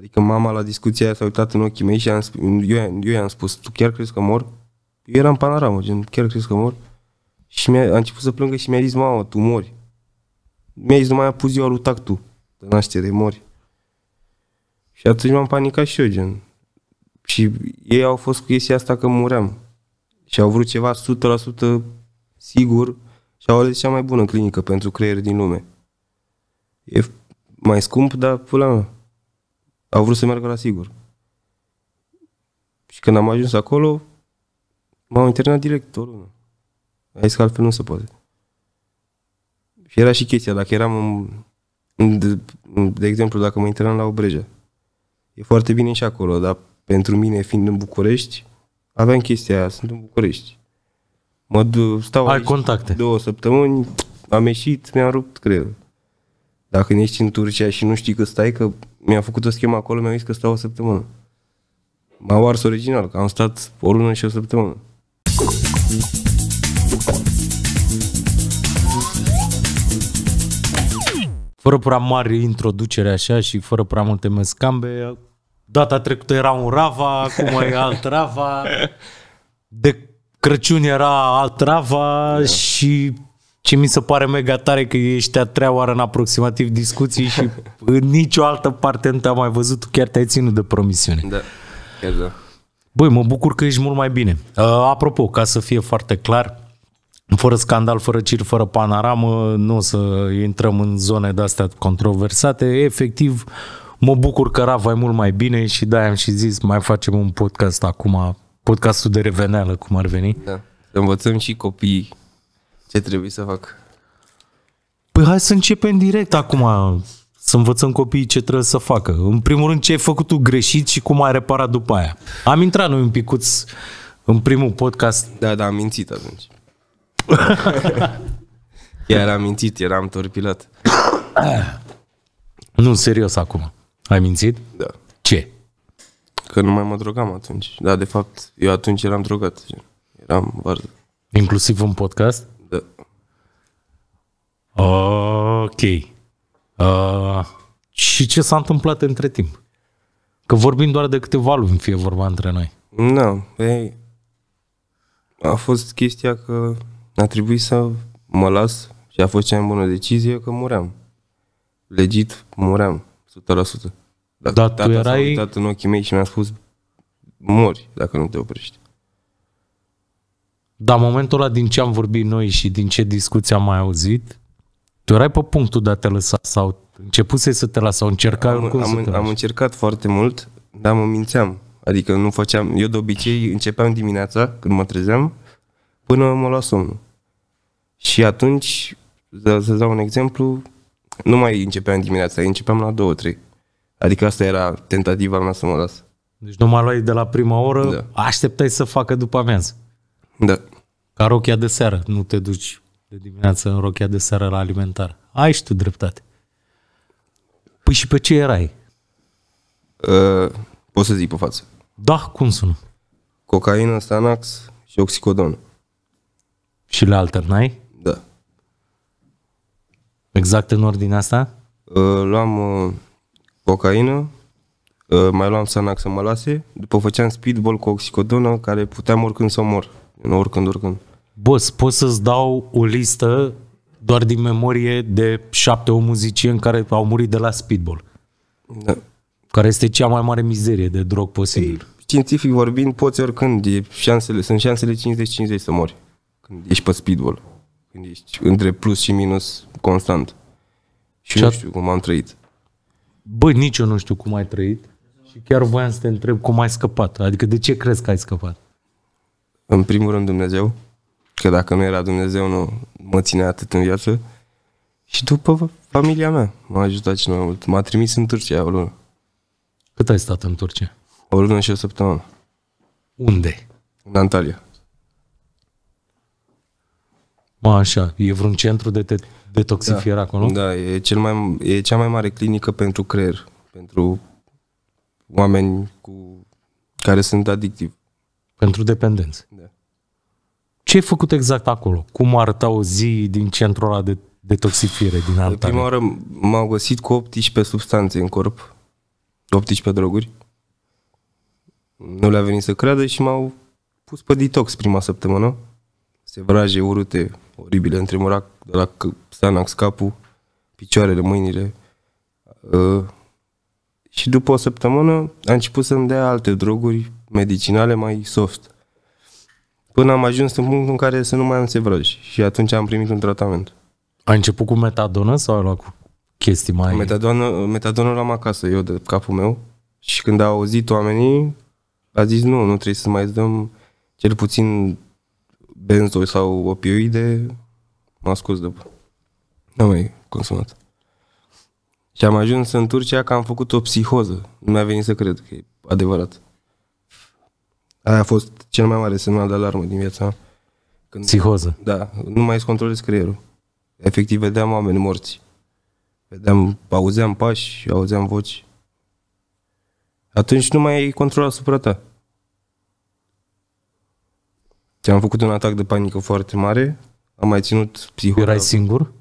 Adică mama la discuția aia s-a uitat în ochii mei și am, eu, eu i-am spus, tu chiar crezi că mor? Eu eram panoramă, gen, chiar crezi că mor? Și mi-a, a început să plângă și mi-a zis, mama, tu mori. Mi-a zis, nu mai apus ziua lui tactul de naștere, mori. Și atunci m-am panicat și eu, gen. Și ei au fost cu chestia asta că muream. Și au vrut ceva 100% sigur și au ales cea mai bună clinică pentru creier din lume. E mai scump, dar pula mea au vrut să meargă la sigur. Și când am ajuns acolo, m-au internat direct o A zis că altfel nu se poate. Și era și chestia, dacă eram în, în, de exemplu, dacă mă internam la Obreja, e foarte bine și acolo, dar pentru mine, fiind în București, aveam chestia aia, sunt în București. Mă stau Ai aici contacte. două săptămâni, am ieșit, mi-am rupt creierul. Dacă ești în Turcia și nu știi că stai, că mi-a făcut o schemă acolo, mi-a zis că stau o săptămână. m au ars original, că am stat o lună și o săptămână. Fără prea mari introducere așa și fără prea multe mescambe, data trecută era un Rava, acum e alt Rava, de Crăciun era alt Rava da. și ce mi se pare mega tare că ești a treia oară în aproximativ discuții și în nicio altă parte nu te-am mai văzut, tu chiar te-ai ținut de promisiune. Da, chiar da. Băi, mă bucur că ești mult mai bine. Uh, apropo, ca să fie foarte clar, fără scandal, fără cir, fără panoramă, nu o să intrăm în zone de-astea controversate. Efectiv, mă bucur că Rafa e mult mai bine și da, am și zis, mai facem un podcast acum, podcastul de reveneală, cum ar veni. Da. învățăm și copiii ce trebuie să fac? Păi hai să începem direct acum, să învățăm copiii ce trebuie să facă. În primul rând, ce ai făcut tu greșit și cum ai reparat după aia. Am intrat noi un picuț în primul podcast. Da, da, am mințit atunci. Iar am mințit, eram torpilat. nu, serios acum. Ai mințit? Da. Ce? Că nu mai mă drogam atunci. Da, de fapt, eu atunci eram drogat. Eram varză. Inclusiv un podcast? Ok. Uh, și ce s-a întâmplat între timp? Că vorbim doar de câteva luni, fie vorba între noi. Nu, no, ei, păi, a fost chestia că a trebuit să mă las și a fost cea mai bună decizie că muream. Legit, muream, 100%. Dacă Dar tata tu erai... s-a uitat în ochii mei și mi-a spus mori dacă nu te oprești. Dar momentul ăla din ce am vorbit noi și din ce discuții am mai auzit, tu erai pe punctul de a te lăsa sau începusei să te lasă sau încercai am, oricum am, să te am încercat foarte mult, dar mă mințeam. Adică nu făceam, eu de obicei începeam dimineața când mă trezeam până mă lua somnul. Și atunci, să dau un exemplu, nu mai începeam dimineața, începeam la 2-3. Adică asta era tentativa mea să mă las. Deci nu mă luai de la prima oră, da. așteptai să facă după amiază. Da. Ca rochia de seară, nu te duci de dimineață în rochea de seară la alimentar. Ai și tu dreptate. Păi și pe ce erai? Uh, ă, poți să zic pe față. Da, cum sună? Cocaină, Stanax și oxicodon. Și le alternai? Da. Exact în ordinea asta? Uh, luam uh, cocaină, uh, mai luam Stanax să mă lase, după făceam speedball cu oxicodonă, care puteam oricând să mor. Oricând, oricând. Boss, pot să-ți dau o listă doar din memorie de șapte om muzicieni care au murit de la speedball. Da. Care este cea mai mare mizerie de drog posibil. Ei, științific vorbind, poți oricând, e șansele, sunt șansele 50-50 să mori când ești pe speedball. Când ești între plus și minus constant. Și Ce nu știu cum am trăit. Bă, nici eu nu știu cum ai trăit și chiar voiam să te întreb cum ai scăpat. Adică de ce crezi că ai scăpat? În primul rând Dumnezeu că dacă nu era Dumnezeu, nu mă ținea atât în viață. Și după familia mea m-a ajutat cel mai mult. M-a trimis în Turcia o lună. Cât ai stat în Turcia? O lună și o săptămână. Unde? În Antalya. Ma așa, e vreun centru de detoxifiere da, acolo? Da, e, cel mai, e cea mai mare clinică pentru creier, pentru oameni cu, care sunt adictivi. Pentru dependenți? Da ce ai făcut exact acolo? Cum arăta o zi din centrul ăla de detoxifiere din Antalya? De prima oară m au găsit cu 18 substanțe în corp, 18 droguri. Nu le-a venit să creadă și m-au pus pe detox prima săptămână. Sevraje urâte, oribile, între murac, de la Xanax capul, picioarele, mâinile. Uh, și după o săptămână a început să-mi dea alte droguri medicinale mai soft până am ajuns în punctul în care să nu mai am sevroși. și atunci am primit un tratament. Ai început cu metadonă sau ai luat cu chestii mai... Metadonă, metadonă l-am acasă eu de capul meu și când au auzit oamenii a zis nu, nu trebuie să mai dăm cel puțin benzo sau opioide, m-a scos după. Nu mai consumat. Și am ajuns în Turcia că am făcut o psihoză. Nu mi-a venit să cred că e adevărat. Aia a fost cel mai mare semnal de alarmă din viața mea. Psihoză. Da, nu mai controlez creierul. Efectiv, vedeam oameni morți. Vedeam, auzeam pași, auzeam voci. Atunci nu mai ai control asupra ta. Am făcut un atac de panică foarte mare, am mai ținut psihoză. Erai singur?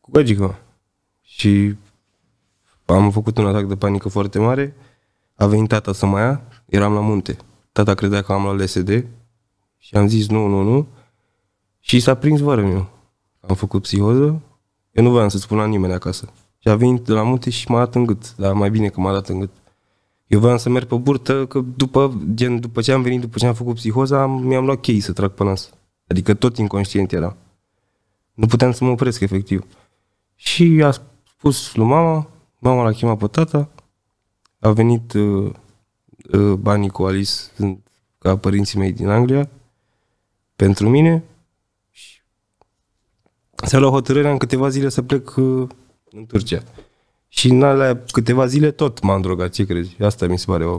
Cu gagica. Și am făcut un atac de panică foarte mare, a venit tata să mă ia, eram la munte. Tata credea că am luat LSD și am zis nu, nu, nu. Și s-a prins vară meu. Am făcut psihoză. Eu nu voiam să spun la nimeni acasă. Și a venit de la munte și m-a dat în gât. Dar mai bine că m-a dat în gât. Eu voiam să merg pe burtă, că după, gen, după ce am venit, după ce am făcut psihoza, am, mi-am luat chei să trag pe nas. Adică tot inconștient era. Nu puteam să mă opresc, efectiv. Și a spus lui mama, mama l-a chemat pe tata, a venit uh, Uh, banii cu Alice sunt ca părinții mei din Anglia, pentru mine. Și s-a luat hotărârea în câteva zile să plec uh, în Turcia. Și în alea câteva zile tot m-am drogat, ce crezi? Asta mi se pare o...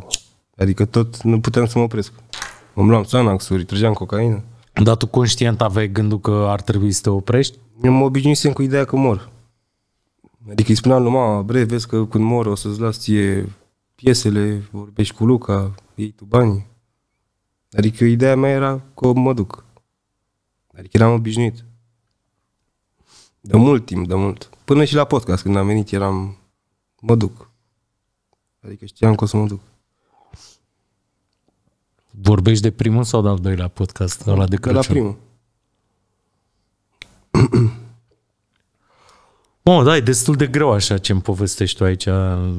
Adică tot nu puteam să mă opresc. Îmi luam sanaxuri, trăgeam cocaină. Dar tu conștient aveai gândul că ar trebui să te oprești? Eu mă obișnuisem cu ideea că mor. Adică îi spuneam lui mama, bre, vezi că când mor o să-ți las ție piesele, vorbești cu Luca, iei tu banii. Adică ideea mea era că mă duc. Adică eram obișnuit. De mult timp, de mult. Până și la podcast, când am venit, eram... Mă duc. Adică știam că o să mă duc. Vorbești de primul sau de al doilea podcast? De la de, de la primul. Mă, da, e destul de greu așa ce îmi povestești tu aici.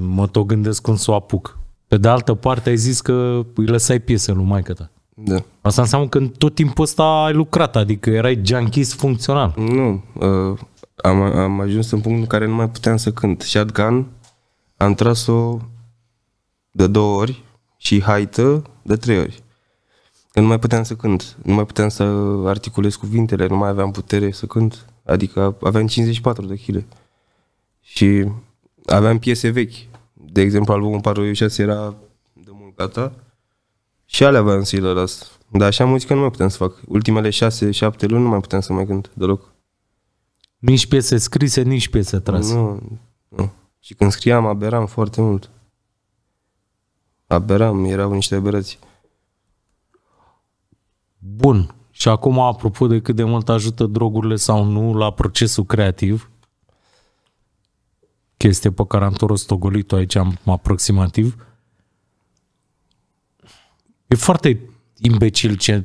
Mă tot gândesc când să o apuc. Pe de altă parte ai zis că îi lăsai piesă lui maică ta. Da. Asta înseamnă că în tot timpul ăsta ai lucrat, adică erai junkies funcțional. Nu, uh, am, am ajuns în punctul în care nu mai puteam să cânt. Shotgun am tras-o de două ori și haită de trei ori. Că nu mai puteam să cânt, nu mai puteam să articulez cuvintele, nu mai aveam putere să cânt. Adică aveam 54 de kg. Și aveam piese vechi. De exemplu, albumul 46 era de mult gata și alea aveam să las. Dar așa muzică nu mai putem să fac. Ultimele 6-7 luni nu mai putem să mai cânt deloc. Nici piese scrise, nici piese trase. Nu, nu. Și când scriam, aberam foarte mult. Aberam, erau niște aberații. Bun. Și acum, apropo de cât de mult ajută drogurile sau nu la procesul creativ, chestie pe care am tot rostogolit-o aici am, aproximativ, e foarte imbecil ce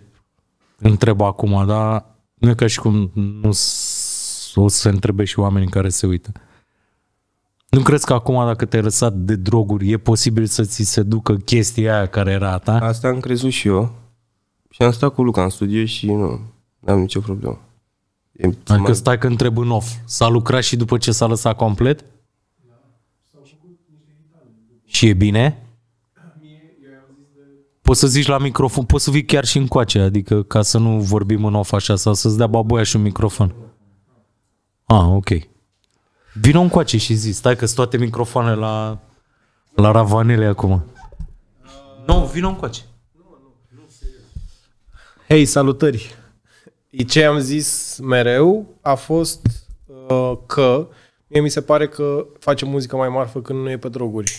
întreb acum, dar nu e ca și cum nu o să se întrebe și oamenii care se uită. Nu crezi că acum dacă te-ai lăsat de droguri e posibil să ți se ducă chestia aia care era a ta? Asta am crezut și eu și am stat cu Luca în studio și nu, n-am nicio problemă. E adică mai... stai că întreb în off. S-a lucrat și după ce s-a lăsat complet? Da. Și e bine? Poți să zici la microfon, poți să vii chiar și încoace, adică ca să nu vorbim în off așa, sau să-ți dea baboia și un microfon. Ah, ok. Vino încoace și zi, stai că sunt toate microfoanele la, la ravanele acum. Nu, no, vino încoace. Hei, salutări! Ce am zis mereu a fost uh, că mie mi se pare că face muzică mai marfă când nu e pe droguri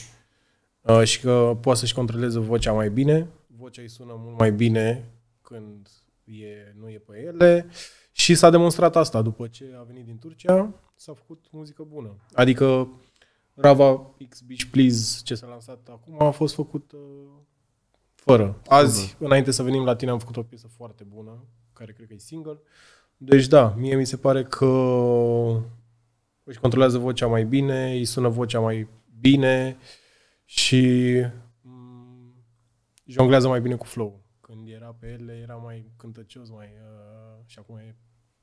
uh, și că poate să-și controleze vocea mai bine, vocea îi sună mult mai bine când e, nu e pe ele și s-a demonstrat asta după ce a venit din Turcia, s-a făcut muzică bună. Adică Rava X Beach Please ce s-a lansat acum a fost făcut uh, fără. Azi, Fără. înainte să venim la tine, am făcut o piesă foarte bună, care cred că e single. Deci da, mie mi se pare că își controlează vocea mai bine, îi sună vocea mai bine și mm, jonglează mai bine cu flow Când era pe ele, era mai cântăcios, mai, uh, și acum e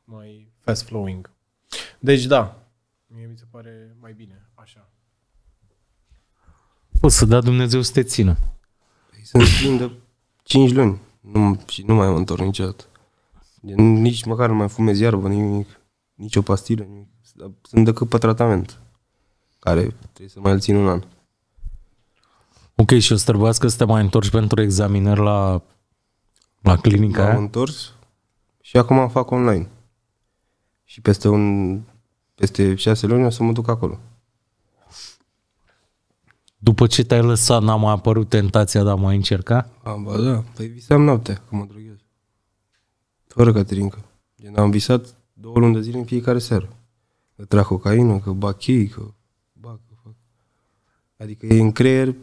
mai fast flowing. Deci da, mie mi se pare mai bine, așa. O să da Dumnezeu să te țină. Sunt plin de 5 luni nu, și nu mai mă întorc niciodată. Nici măcar nu mai fumez iarbă, nimic, nici o pastilă, nimic. Sunt decât pe tratament, care trebuie să mai îl țin un an. Ok, și o să trebuiască să te mai întorci pentru examinări la, la clinica M-am aia? întors și acum fac online. Și peste un peste șase luni o să mă duc acolo. După ce te-ai lăsat, n-a mai apărut tentația de a mai încerca? Am, ba da, păi visam noapte, că mă droghez. Fără Caterinca. Gen, am visat două luni de zile în fiecare seară. Că trag cocaină, că bag chei, că bag, că fac. Adică e în creier,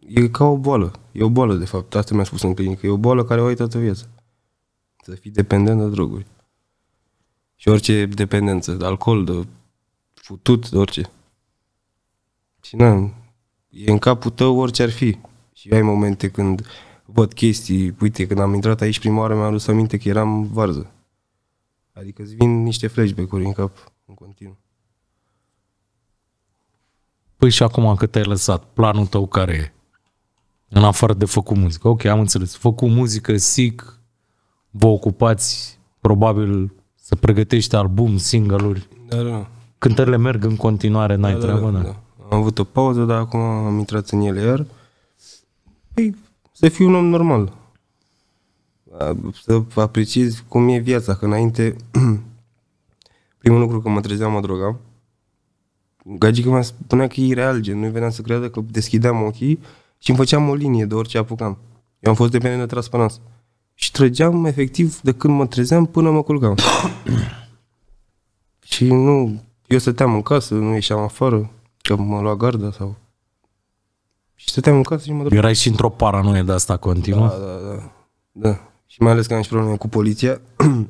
e ca o boală. E o boală, de fapt. Asta mi-a spus în clinică. E o boală care o ai toată viața. Să fii dependent de droguri. Și orice dependență, de alcool, de futut, de orice. Și na, E în capul tău orice ar fi. Și ai momente când văd chestii, uite, când am intrat aici prima oară mi-am adus aminte că eram varză. Adică îți vin niște flashback-uri în cap în continuu. Păi și acum cât ai lăsat, planul tău care e? În afară de făcut muzică. Ok, am înțeles. Făcut muzică, sic, vă ocupați probabil să pregătești album, single-uri. Da, da. da. Cântările merg în continuare, n-ai da, da treabă, da, da. da. Am avut o pauză, dar acum am intrat în ele iar. Păi, să fiu un om normal. Să apreciez cum e viața, că înainte primul lucru că mă trezeam mă drogam. Gagica mă spunea că e real, gen, nu venea să creadă că deschideam ochii și îmi făceam o linie de orice apucam. Eu am fost dependent de transparență. Și trăgeam efectiv de când mă trezeam până mă culcam. și nu, eu stăteam în casă, nu ieșeam afară. Că mă lua gardă sau... Și stăteam în casă și mă duc. Erai și într-o paranoie de asta continuă? Da, da, da. da. Și mai ales că am și probleme cu poliția.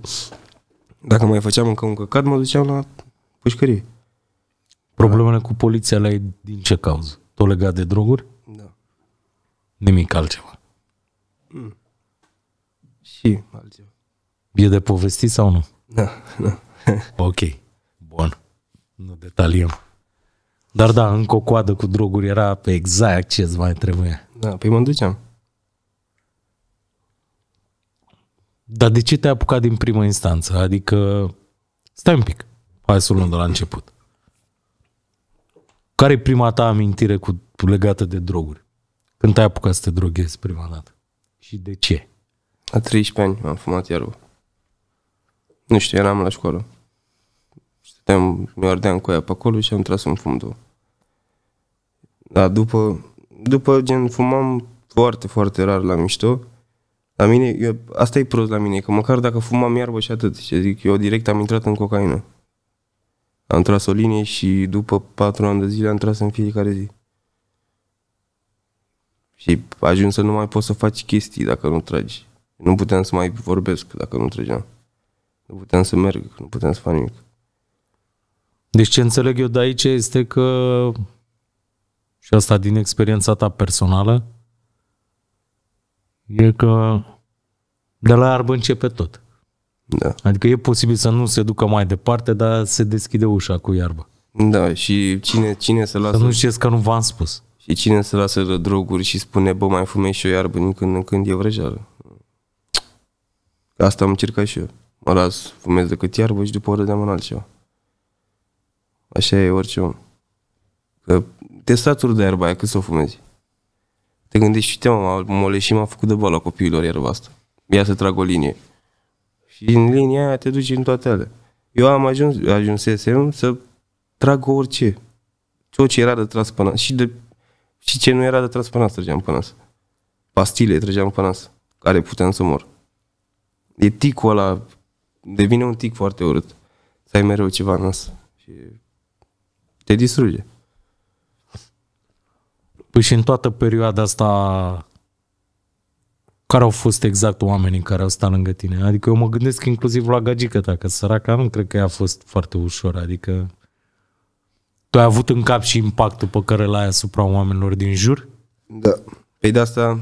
Dacă mai făceam încă un căcat, mă duceam la pușcărie. Problemele da. cu poliția le-ai din ce cauză? Tot legat de droguri? Da. Nimic altceva. Mm. Și altceva. E de povestit sau nu? Da, da. ok. Bun. Nu detaliem. Dar da, încă o coadă cu droguri era pe exact ce îți mai trebuie. Da, păi mă duceam. Dar de ce te-ai apucat din primă instanță? Adică, stai un pic, hai să luăm de la început. Care e prima ta amintire cu, legată de droguri? Când te-ai apucat să te droghezi prima dată? Și de ce? La 13 ani am fumat iarbă. Nu știu, eram la școală. Stăteam, mi ardeam cu ea pe acolo și am tras un fum două. Da, după, după gen fumam foarte, foarte rar la mișto. La mine, eu, asta e prost la mine, că măcar dacă fumam iarbă și atât, și zic, eu direct am intrat în cocaină. Am tras o linie și după patru ani de zile am tras în fiecare zi. Și ajuns să nu mai poți să faci chestii dacă nu tragi. Nu puteam să mai vorbesc dacă nu trăgeam. Nu puteam să merg, nu puteam să fac nimic. Deci ce înțeleg eu de aici este că și asta din experiența ta personală, e că de la arbă începe tot. Da. Adică e posibil să nu se ducă mai departe, dar se deschide ușa cu iarbă. Da, și cine, cine să lasă... Să nu știți că nu v-am spus. Și cine să lasă droguri și spune, bă, mai fumez și o iarbă din când în când e vrăjeală. Asta am încercat și eu. Mă las, fumez decât iarbă și după o oră în altceva. Așa e orice om. Că te saturi de iarba aia, cât să o fumezi? Te gândești și te mă, mole și m-a făcut de boală copiilor iarba asta. Ia să trag o linie. Și în linia aia te duci în toate alea. Eu am ajuns, ajunsesem să trag orice. Tot ce era de tras până și, de, și ce nu era de tras până trăgeam până asta, Pastile trăgeam până asta, care puteam să mor. E ticul ăla, devine un tic foarte urât. Să ai mereu ceva în nas și te distruge. Păi și în toată perioada asta care au fost exact oamenii care au stat lângă tine? Adică eu mă gândesc inclusiv la gagică ta, că săraca nu cred că i-a fost foarte ușor, adică tu ai avut în cap și impactul pe care l-ai asupra oamenilor din jur? Da. Păi de asta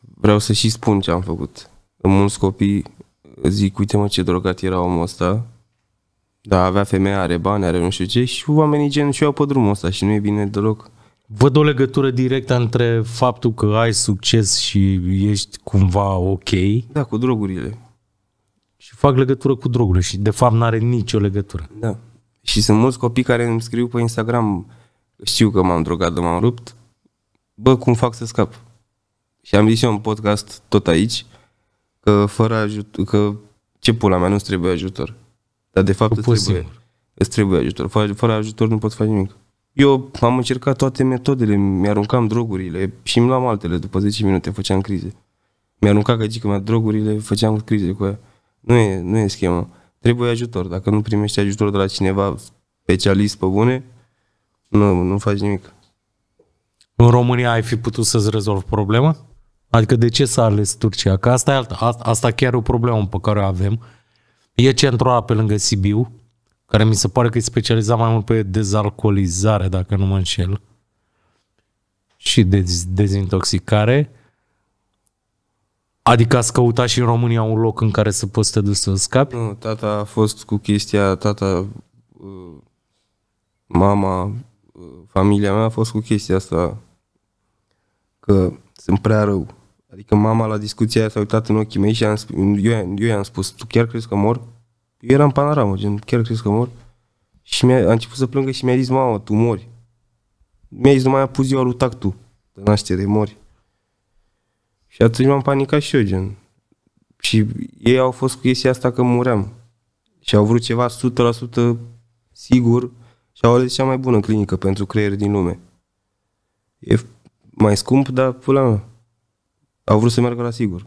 vreau să și spun ce am făcut. În mulți copii zic, uite mă ce drogat era omul ăsta, dar avea femeia, are bani, are nu știu ce și oamenii gen și iau pe drumul ăsta și nu e bine deloc văd o legătură directă între faptul că ai succes și ești cumva ok. Da, cu drogurile. Și fac legătură cu drogurile și de fapt n-are nicio legătură. Da. Și sunt mulți copii care îmi scriu pe Instagram, știu că m-am drogat, m-am rupt, bă, cum fac să scap? Și am zis eu un podcast tot aici că fără ajutor, că ce pula mea, nu-ți trebuie ajutor. Dar de fapt îți trebuie, îți trebuie ajutor. Fără, fără ajutor nu poți face nimic. Eu am încercat toate metodele, mi-aruncam drogurile și îmi luam altele, după 10 minute făceam crize. mi că gagica mea drogurile, făceam crize cu ea. Nu e, nu e schema. Trebuie ajutor. Dacă nu primești ajutor de la cineva specialist pe bune, nu, nu faci nimic. În România ai fi putut să-ți rezolvi problema? Adică de ce s-a ales Turcia? Că asta e alta. Asta chiar e o problemă pe care o avem. E centrul pe lângă Sibiu, care mi se pare că e specializat mai mult pe dezalcoolizare, dacă nu mă înșel, și de dezintoxicare. Adică ați căutat și în România un loc în care să poți să te duci să scapi? Nu, tata a fost cu chestia, tata, uh, mama, uh, familia mea a fost cu chestia asta, că sunt prea rău. Adică mama la discuția aia s-a uitat în ochii mei și am, eu, eu i-am spus, tu chiar crezi că mor? Eu eram panorama, panoramă, gen, chiar crezi că mor? Și mi-a, a început să plângă și mi-a zis, mamă, tu mori. Mi-a zis, numai apus ziua lui tactul de naștere, mori. Și atunci m-am panicat și eu, gen. Și ei au fost cu chestia asta că muream. Și au vrut ceva 100% sigur și au ales cea mai bună clinică pentru creier din lume. E mai scump, dar pula mea. Au vrut să meargă la sigur.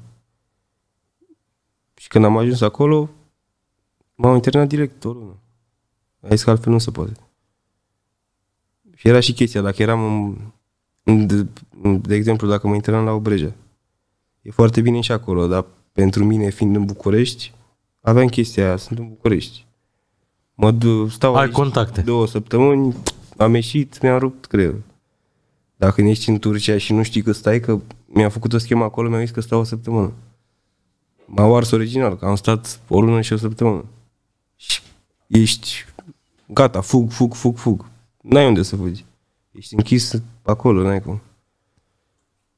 Și când am ajuns acolo, M-au internat directorul. A zis că altfel nu se poate. Și era și chestia, dacă eram în, de, de exemplu, dacă mă internam la Obreja, e foarte bine și acolo, dar pentru mine, fiind în București, aveam chestia aia, sunt în București. Mă stau Ai aici contacte. două săptămâni, am ieșit, mi-am rupt creierul. Dacă ești în Turcia și nu știi că stai, că mi-a făcut o schemă acolo, mi-a zis că stau o săptămână. M-a ars original, că am stat o lună și o săptămână ești gata, fug, fug, fug, fug. N-ai unde să fugi. Ești închis acolo, n-ai cum.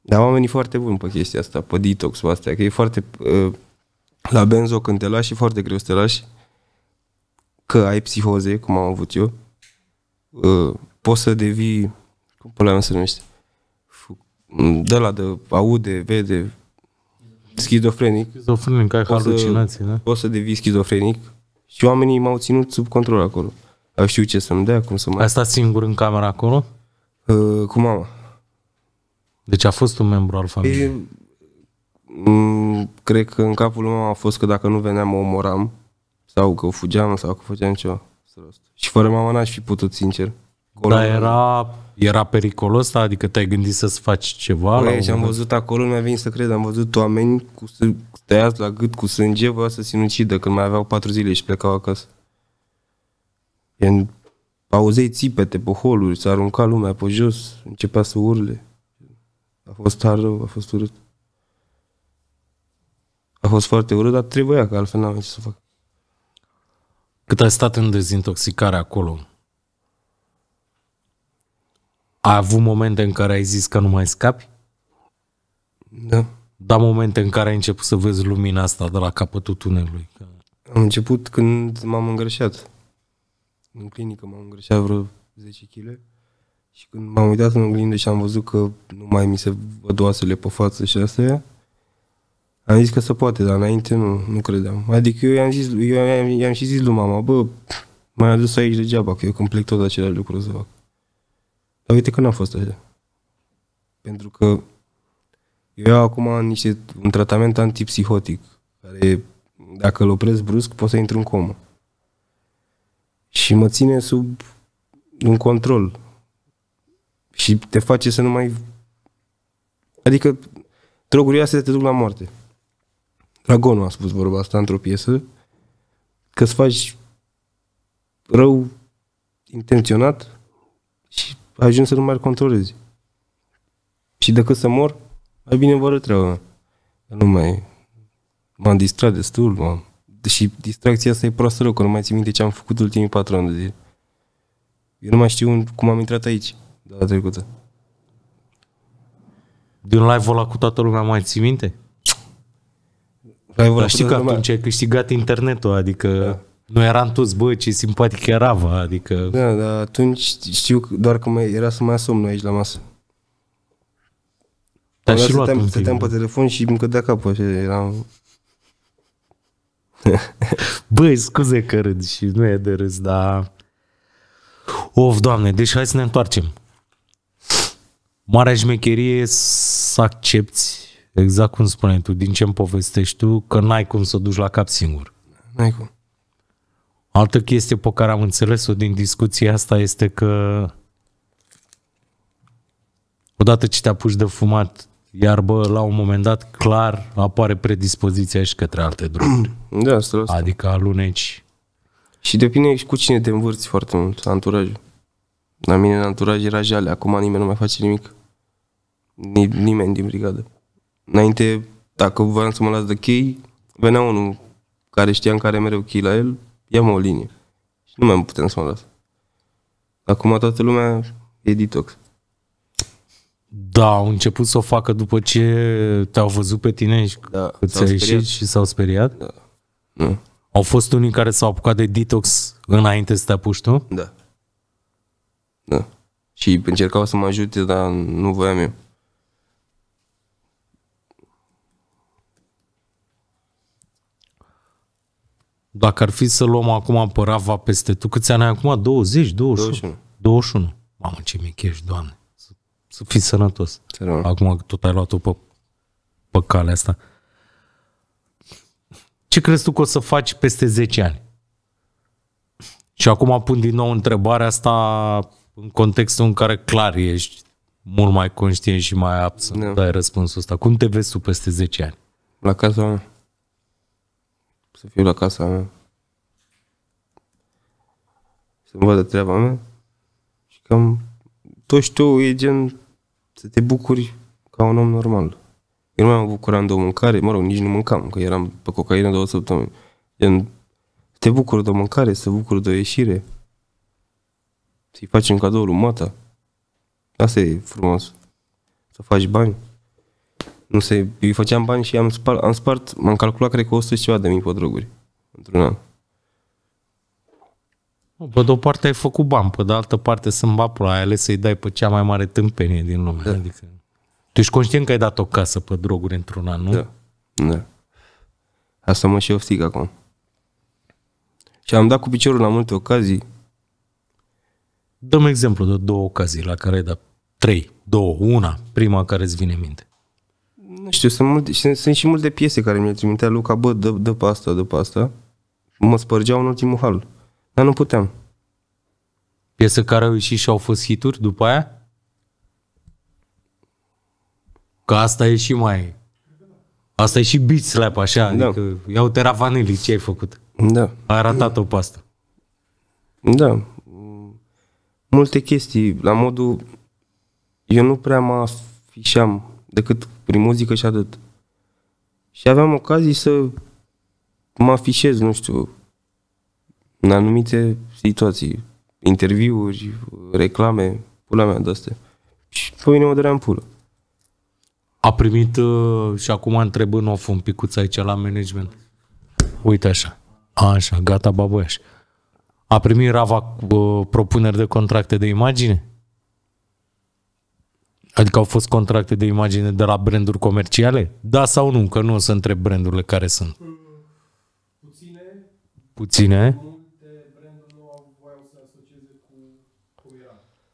Dar oamenii foarte buni pe chestia asta, pe detox-ul astea, că e foarte... Uh, la benzo când te lași e foarte greu să te lași, că ai psihoze, cum am avut eu, uh, poți să devii... Cum pula mea se numește? De la de aude, vede, schizofrenic. Schizofrenic, ai poți halucinații, să, da? Poți să devii schizofrenic și oamenii m-au ținut sub control acolo. Au știut ce să-mi dea, cum să mă... Ai stat singur în camera acolo? Uh, cu mama. Deci a fost un membru al păi, familiei? E, mm, cred că în capul meu a fost că dacă nu veneam mă omoram sau că fugeam sau că făceam ceva. Și fără mama n-aș fi putut, sincer acolo. Dar era, era periculos da? Adică te-ai gândit să-ți faci ceva? Bă, și am văzut acolo, mi-a venit să cred, am văzut oameni cu tăiați la gât cu sânge, voia să sinucidă când mai aveau patru zile și plecau acasă. În auzei țipete pe holuri, s-a aruncat lumea pe jos, începea să urle. A fost rău, a fost urât. A fost foarte urât, dar trebuia, că altfel n-am ce să fac. Cât ai stat în dezintoxicare acolo? Ai avut momente în care ai zis că nu mai scapi? Da. Dar momente în care ai început să vezi lumina asta de la capătul tunelului? Am început când m-am îngrășat. În clinică m-am îngrășat vreo 10 kg și când m-am uitat în oglindă și am văzut că nu mai mi se văd oasele pe față și astea, am zis că se poate, dar înainte nu, nu credeam. Adică eu i-am, zis, eu i-am, i-am și zis lui mama, bă, m-ai adus aici degeaba, că eu când plec tot același lucru să fac. Dar uite că n-a fost așa. Pentru că eu iau acum niște, un tratament antipsihotic, care dacă îl opresc brusc, pot să intru în comă. Și mă ține sub un control. Și te face să nu mai... Adică drogurile astea te duc la moarte. Dragonul a spus vorba asta într-o piesă, că îți faci rău intenționat și ajuns să nu mai controlezi. Și decât să mor, mai bine vă arăt treaba. Nu mai... M-am distrat destul, mă. Deși distracția asta e proastă rău, că nu mai țin minte ce am făcut ultimii patru ani de zi. Eu nu mai știu cum am intrat aici, la trecută. Din live-ul ăla cu toată lumea mai ții minte? Dar știi că atunci ai câștigat internetul, adică... Da nu eram toți, bă, ce simpatic era, bă, adică... Da, dar atunci știu doar că mai era să mai noi aici la masă. Dar și luat stăteam, stăteam pe telefon și îmi cădea capul și eram... Băi, scuze că râd și nu e de râs, dar... Of, doamne, deci hai să ne întoarcem. Marea șmecherie să accepti, exact cum spuneai tu, din ce îmi povestești tu, că n-ai cum să duci la cap singur. N-ai cum. Altă chestie pe care am înțeles-o din discuția asta este că odată ce te apuci de fumat, iar bă, la un moment dat, clar, apare predispoziția și către alte droguri. Da, asta, asta. Adică aluneci. Și depinde cu cine te învârți foarte mult, anturajul. La mine în anturaj era jale, acum nimeni nu mai face nimic. Ni- nimeni din brigadă. Înainte, dacă vreau să mă las de chei, venea unul care știa în care mereu chei la el, ia o linie. Și nu mai putem să mă las. Acum toată lumea e detox. Da, au început să o facă după ce te-au văzut pe tine și da, ți-a ieșit și s-au speriat? Da. Nu. Au fost unii care s-au apucat de detox înainte să te apuci tu? Da. Da. Și încercau să mă ajute, dar nu voiam eu. Dacă ar fi să luăm acum pe Rava peste tu, câți ani ai acum? 20, 21? 21. 21. Mamă, ce mic ești, Doamne. Să, să fii sănătos. Rău. Acum că tot ai luat-o pe, pe calea asta. Ce crezi tu că o să faci peste 10 ani? Și acum pun din nou întrebarea asta în contextul în care clar ești mult mai conștient și mai apt să da. dai răspunsul ăsta. Cum te vezi tu peste 10 ani? La casa mea să fiu la casa mea. Să-mi vadă treaba mea. Și cam tot știu, e gen să te bucuri ca un om normal. Eu nu mai mă bucuram de o mâncare, mă rog, nici nu mâncam, că eram pe cocaină două săptămâni. Gen, să te bucuri de o mâncare, să bucuri de o ieșire. Să-i faci un cadou lui mata. Asta e frumos. Să faci bani. Nu se, eu îi făceam bani și am, spart, am spart, m-am calculat cred că 100 și ceva de mii pe droguri într-un an. Pe de o parte ai făcut bani, pe de altă parte sunt bapul, ai ales să-i dai pe cea mai mare tâmpenie din lume. Da. Adică, tu ești conștient că ai dat o casă pe droguri într-un an, nu? Da. da. Asta mă și oftic acum. Și am dat cu piciorul la multe ocazii. Dăm exemplu de două ocazii la care ai dat trei, două, una, prima care îți vine minte nu știu, sunt, multe, sunt, sunt și multe piese care mi-le trimitea Luca, bă, dă, dă pe asta, dă pe asta. Mă spărgeau în ultimul hal, dar nu puteam. Piese care au ieșit și au fost hituri după aia? Că asta e și mai... Asta e și beat slap, așa, da. adică iau teravanili, ce ai făcut? Da. Ai ratat-o pe asta. Da. Multe chestii, la modul... Eu nu prea mă afișam decât prin muzică și atât. Și aveam ocazii să mă afișez, nu știu, în anumite situații, interviuri, reclame, pula mea de astea. Și pe mine mă dorea în pulă. A primit uh, și acum în off un picuț aici la management. Uite așa. Așa, gata, baboiaș. A primit Rava uh, propuneri de contracte de imagine? Adică au fost contracte de imagine de la branduri comerciale? Da sau nu? Că nu o să întreb brandurile care sunt. Mm. Puține. Puține.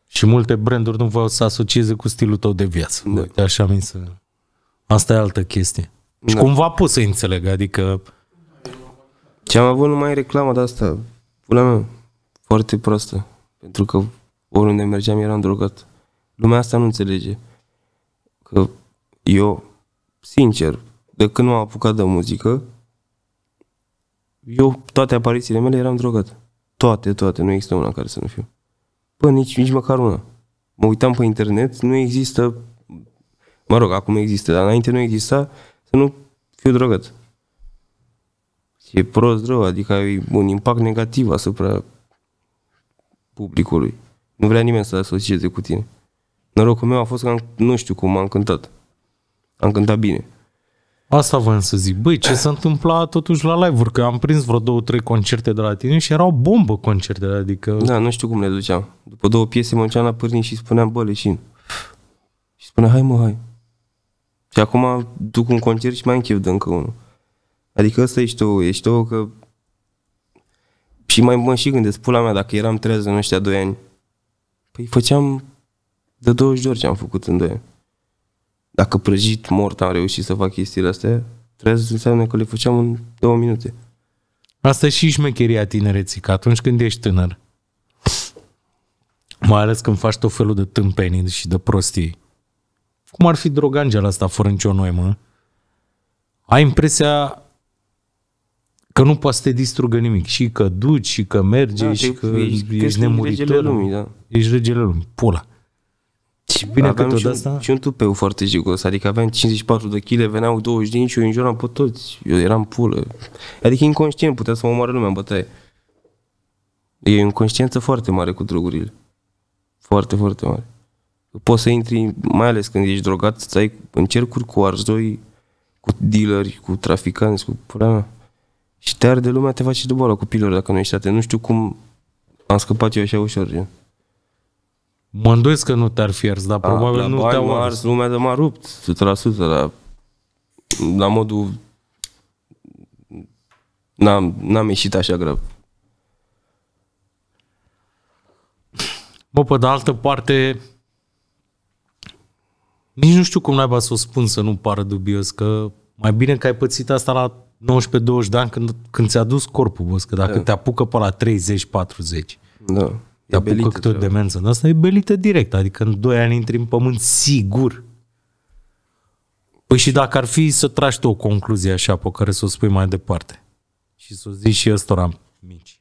Și multe branduri nu voiau să asocieze cu stilul tău de viață. Da. Uite, așa mi se... Asta e altă chestie. Și da. cumva pot să înțeleg, adică... Ce am avut numai reclamă de asta, pula mea, foarte proastă. Pentru că oriunde mergeam eram drogat. Lumea asta nu înțelege că eu, sincer, de când m-am apucat de muzică, eu, toate aparițiile mele eram drogat. Toate, toate. Nu există una care să nu fiu. Bă, nici, nici măcar una. Mă uitam pe internet, nu există... Mă rog, acum există, dar înainte nu exista să nu fiu drogat. Și e prost rău, adică ai un impact negativ asupra publicului. Nu vrea nimeni să asocieze cu tine. Norocul meu a fost că am, nu știu cum am cântat. Am cântat bine. Asta voiam să zic. Băi, ce s-a întâmplat totuși la live-uri? Că am prins vreo două, trei concerte de la tine și erau bombă concertele, adică... Da, nu știu cum le duceam. După două piese mă la pârnii și spuneam, bă, leșin. Și spunea, hai mă, hai. Și acum duc un concert și mai închef de încă unul. Adică ăsta ești tu, ești tu că... Și mai mă și gândesc, pula mea, dacă eram trează în ăștia doi ani, păi făceam de 20 de ori ce am făcut în doi. Dacă prăjit mort am reușit să fac chestiile astea, trebuie să înseamnă că le făceam în două minute. Asta e și șmecheria tinereții, că atunci când ești tânăr, mai ales când faci tot felul de tâmpenii și de prostii, cum ar fi drogangela asta fără nicio noimă, ai impresia că nu poate să te distrugă nimic. Și că duci, și că mergi, da, și că ești, ești nemuritor. Regele lumii, da. Ești regele lumii. Pula. Și bine aveam că tot și, asta... un, și un tupeu foarte jigos, adică aveam 54 de kg, veneau din și eu înjuram pe toți, eu eram pulă. Adică inconștient, putea să mă omoare lumea în bătaie. E o inconștiență foarte mare cu drogurile. Foarte, foarte mare. Poți să intri, mai ales când ești drogat, să ai în cercuri cu arzoi, cu dealeri, cu traficanți, cu pula mea. Și te arde lumea, te face de boală cu pilor dacă nu ești atent. Nu știu cum am scăpat eu așa ușor. Gen. Mă îndoiesc că nu te-ar fi ars, dar A, probabil nu te-au ars. lumea de m-a rupt, 100%, la, la modul... N-am, n-am ieșit așa grav. Bă, pe de altă parte, nici nu știu cum naiba să o spun să nu pară dubios, că mai bine că ai pățit asta la 19-20 de ani când, când ți-a dus corpul, bă, că dacă da. te apucă pe la 30-40. Da E Dar belită, păi câte o demență. de asta e belită direct. Adică în 2 ani intri în pământ sigur. Păi și dacă ar fi să tragi tu o concluzie așa pe care să o spui mai departe și să o zici și ăstora mici.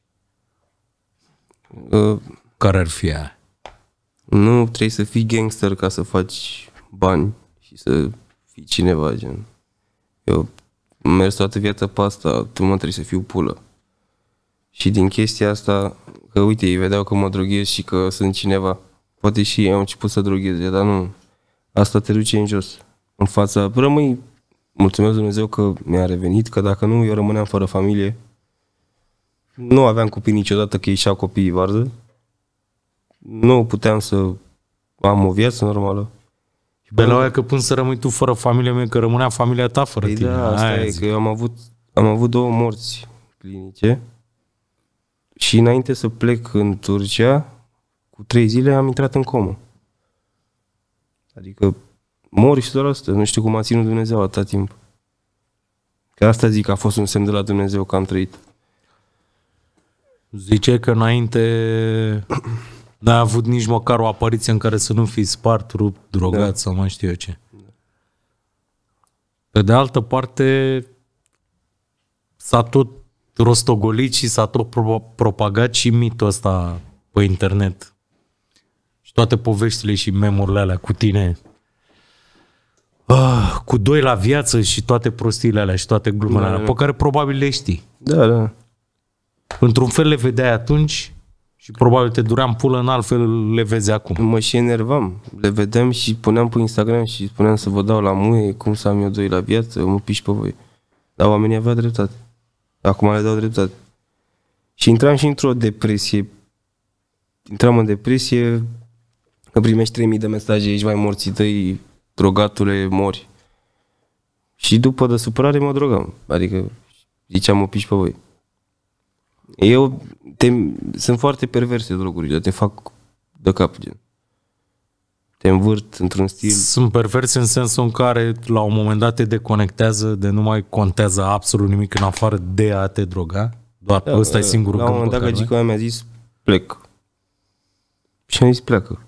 Uh, care ar fi aia? Nu trebuie să fii gangster ca să faci bani și să fii cineva, gen. Eu am mers toată viața pe asta, tu mă trebuie să fiu pulă. Și din chestia asta, că uite, ei vedeau că mă droghez și că sunt cineva. Poate și ei au început să drogheze, dar nu. Asta te duce în jos. În fața, rămâi, mulțumesc Dumnezeu că mi-a revenit, că dacă nu, eu rămâneam fără familie. Nu aveam copii niciodată, că ieșeau copiii varză. Nu puteam să am o viață normală. Pe la că până să rămâi tu fără familie mea, că rămânea familia ta fără păi tine. Da, asta e, că eu am avut, am avut două morți clinice și înainte să plec în Turcia, cu trei zile am intrat în comă. Adică mori și doar asta. Nu știu cum a ținut Dumnezeu atâta timp. Că asta zic, a fost un semn de la Dumnezeu că am trăit. Zice că înainte n-ai avut nici măcar o apariție în care să nu fii spart, rupt, drogat da. sau mai știu eu ce. Pe de altă parte, s-a tot rostogolit și s-a tot pro- propagat și mitul ăsta pe internet. Și toate poveștile și memurile alea cu tine. Ah, cu doi la viață și toate prostiile alea și toate glumele da, alea, da. pe care probabil le știi. Da, da. Într-un fel le vedeai atunci și probabil te duream pulă, în alt fel le vezi acum. Mă și enervam. Le vedem și puneam pe Instagram și spuneam să vă dau la muie, cum să am eu doi la viață, mă piși pe voi. Dar oamenii aveau dreptate. Acum le dau dreptate. Și intram și într-o depresie. Intram în depresie că primești 3000 de mesaje, ești mai morții tăi, drogatule, mori. Și după de supărare mă drogam. Adică ziceam, o piși pe voi. Eu te, sunt foarte perverse drogurile, te fac de cap. Gen te învârt într-un stil. Sunt perversi în sensul în care la un moment dat te deconectează de nu mai contează absolut nimic în afară de a te droga? Doar da, ăsta e da. singurul La un moment dat gagica mi-a zis plec. Și am zis pleacă.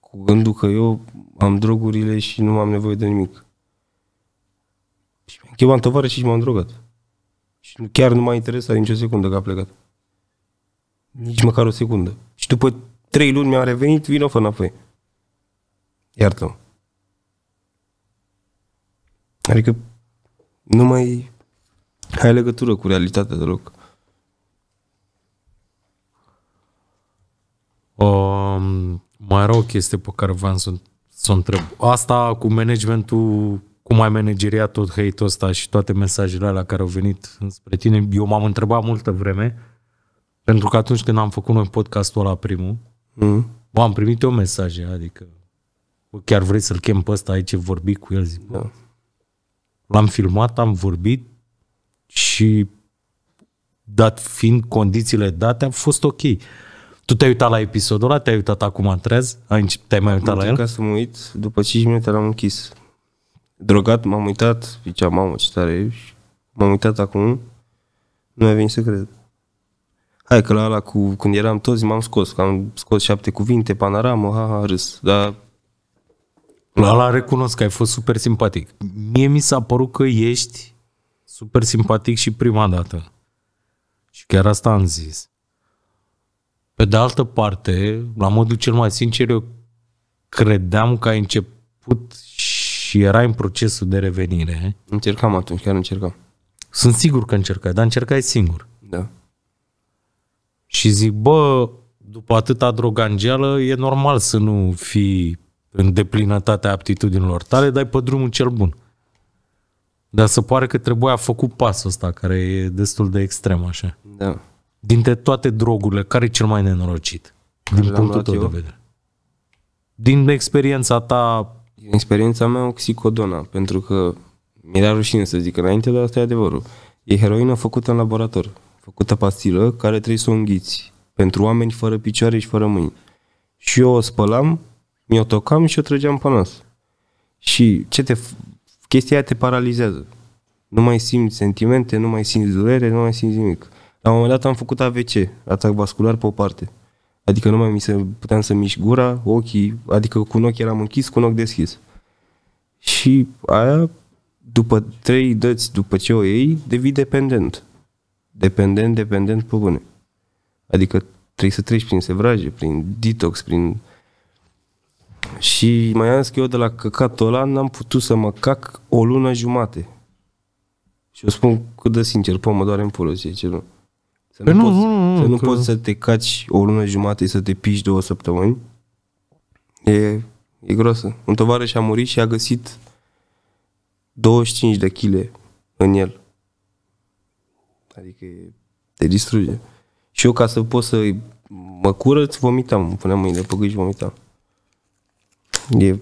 Cu gândul că eu am drogurile și nu am nevoie de nimic. Și mi-am chemat tovară și m-am drogat. Și chiar nu m-a interesat nicio secundă că a plecat. Nici măcar o secundă. Și după trei luni mi-a revenit, vină fără înapoi iartă-mă. Adică nu mai ai legătură cu realitatea deloc. Um, mai era o chestie pe care v-am să, să întreb. Asta cu managementul, cum ai manageria tot hate-ul ăsta și toate mesajele alea care au venit spre tine, eu m-am întrebat multă vreme, pentru că atunci când am făcut noi podcastul ăla primul, mm. am primit eu mesaje, adică chiar vrei să-l chem pe ăsta, aici, vorbi cu el? Zic, da. L-am filmat, am vorbit și dat fiind condițiile date, a fost ok. Tu te-ai uitat la episodul ăla, te-ai uitat acum în trez? te-ai mai uitat la el? Ca să mă uit, după 5 minute l-am închis. Drogat, m-am uitat, zicea, mamă, ce tare ești. M-am uitat acum, nu mi-a venit să cred. Hai că la ala cu, când eram toți, m-am scos, că am scos șapte cuvinte, panoramă, ha, ha, râs. Dar la la recunosc că ai fost super simpatic. Mie mi s-a părut că ești super simpatic și prima dată. Și chiar asta am zis. Pe de altă parte, la modul cel mai sincer, eu credeam că ai început și era în procesul de revenire. Încercam atunci, chiar încercam. Sunt sigur că încercai, dar încercai singur. Da. Și zic, bă, după atâta drogangeală, e normal să nu fii în deplinătatea aptitudinilor tale, dai pe drumul cel bun. Dar se pare că trebuia făcut pasul ăsta, care e destul de extrem, așa. Da. Dintre toate drogurile, care e cel mai nenorocit? Care din punctul tău eu? de vedere. Din experiența ta... Din experiența mea, oxicodona, pentru că mi-era rușine să zic înainte, dar asta e adevărul. E heroină făcută în laborator, făcută pastilă, care trebuie să o înghiți pentru oameni fără picioare și fără mâini. Și eu o spălam mi-o tocam și o trăgeam pe nas. Și ce te, chestia aia te paralizează. Nu mai simți sentimente, nu mai simți durere, nu mai simți nimic. La un moment dat am făcut AVC, atac vascular pe o parte. Adică nu mai mi se, puteam să mișc gura, ochii, adică cu un ochi eram închis, cu un ochi deschis. Și aia, după trei dăți, după ce o iei, devii dependent. Dependent, dependent pe bune. Adică trebuie să treci prin sevraje, prin detox, prin și mai am că eu de la căcatul ăla n-am putut să mă cac o lună jumate. Și eu spun cât de sincer, pă, mă doare în pulă, zice, nu. Să păi nu, nu, poți, nu, nu, să, nu că... poți să te caci o lună jumate, să te piști două săptămâni, e, e groasă. Un tovarăș a murit și a găsit 25 de chile în el. Adică te distruge. Și eu ca să pot să mă curăț, vomitam. Îmi puneam mâinile pe gâși, vomitam. E,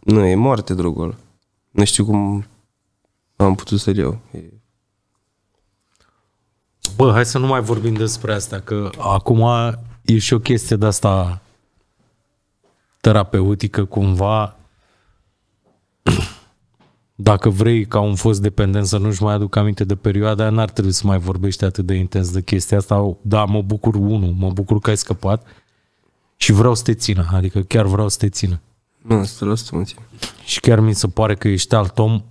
nu, e moarte drogul. Nu știu cum am putut să-l iau. E... Bă, hai să nu mai vorbim despre asta, că acum e și o chestie de asta terapeutică cumva. Dacă vrei ca un fost dependent să nu-și mai aduc aminte de perioada aia, n-ar trebui să mai vorbești atât de intens de chestia asta. Da, mă bucur, unu, mă bucur că ai scăpat și vreau să te țină, adică chiar vreau să te țină. Nu, 100% Și chiar mi se pare că ești alt om.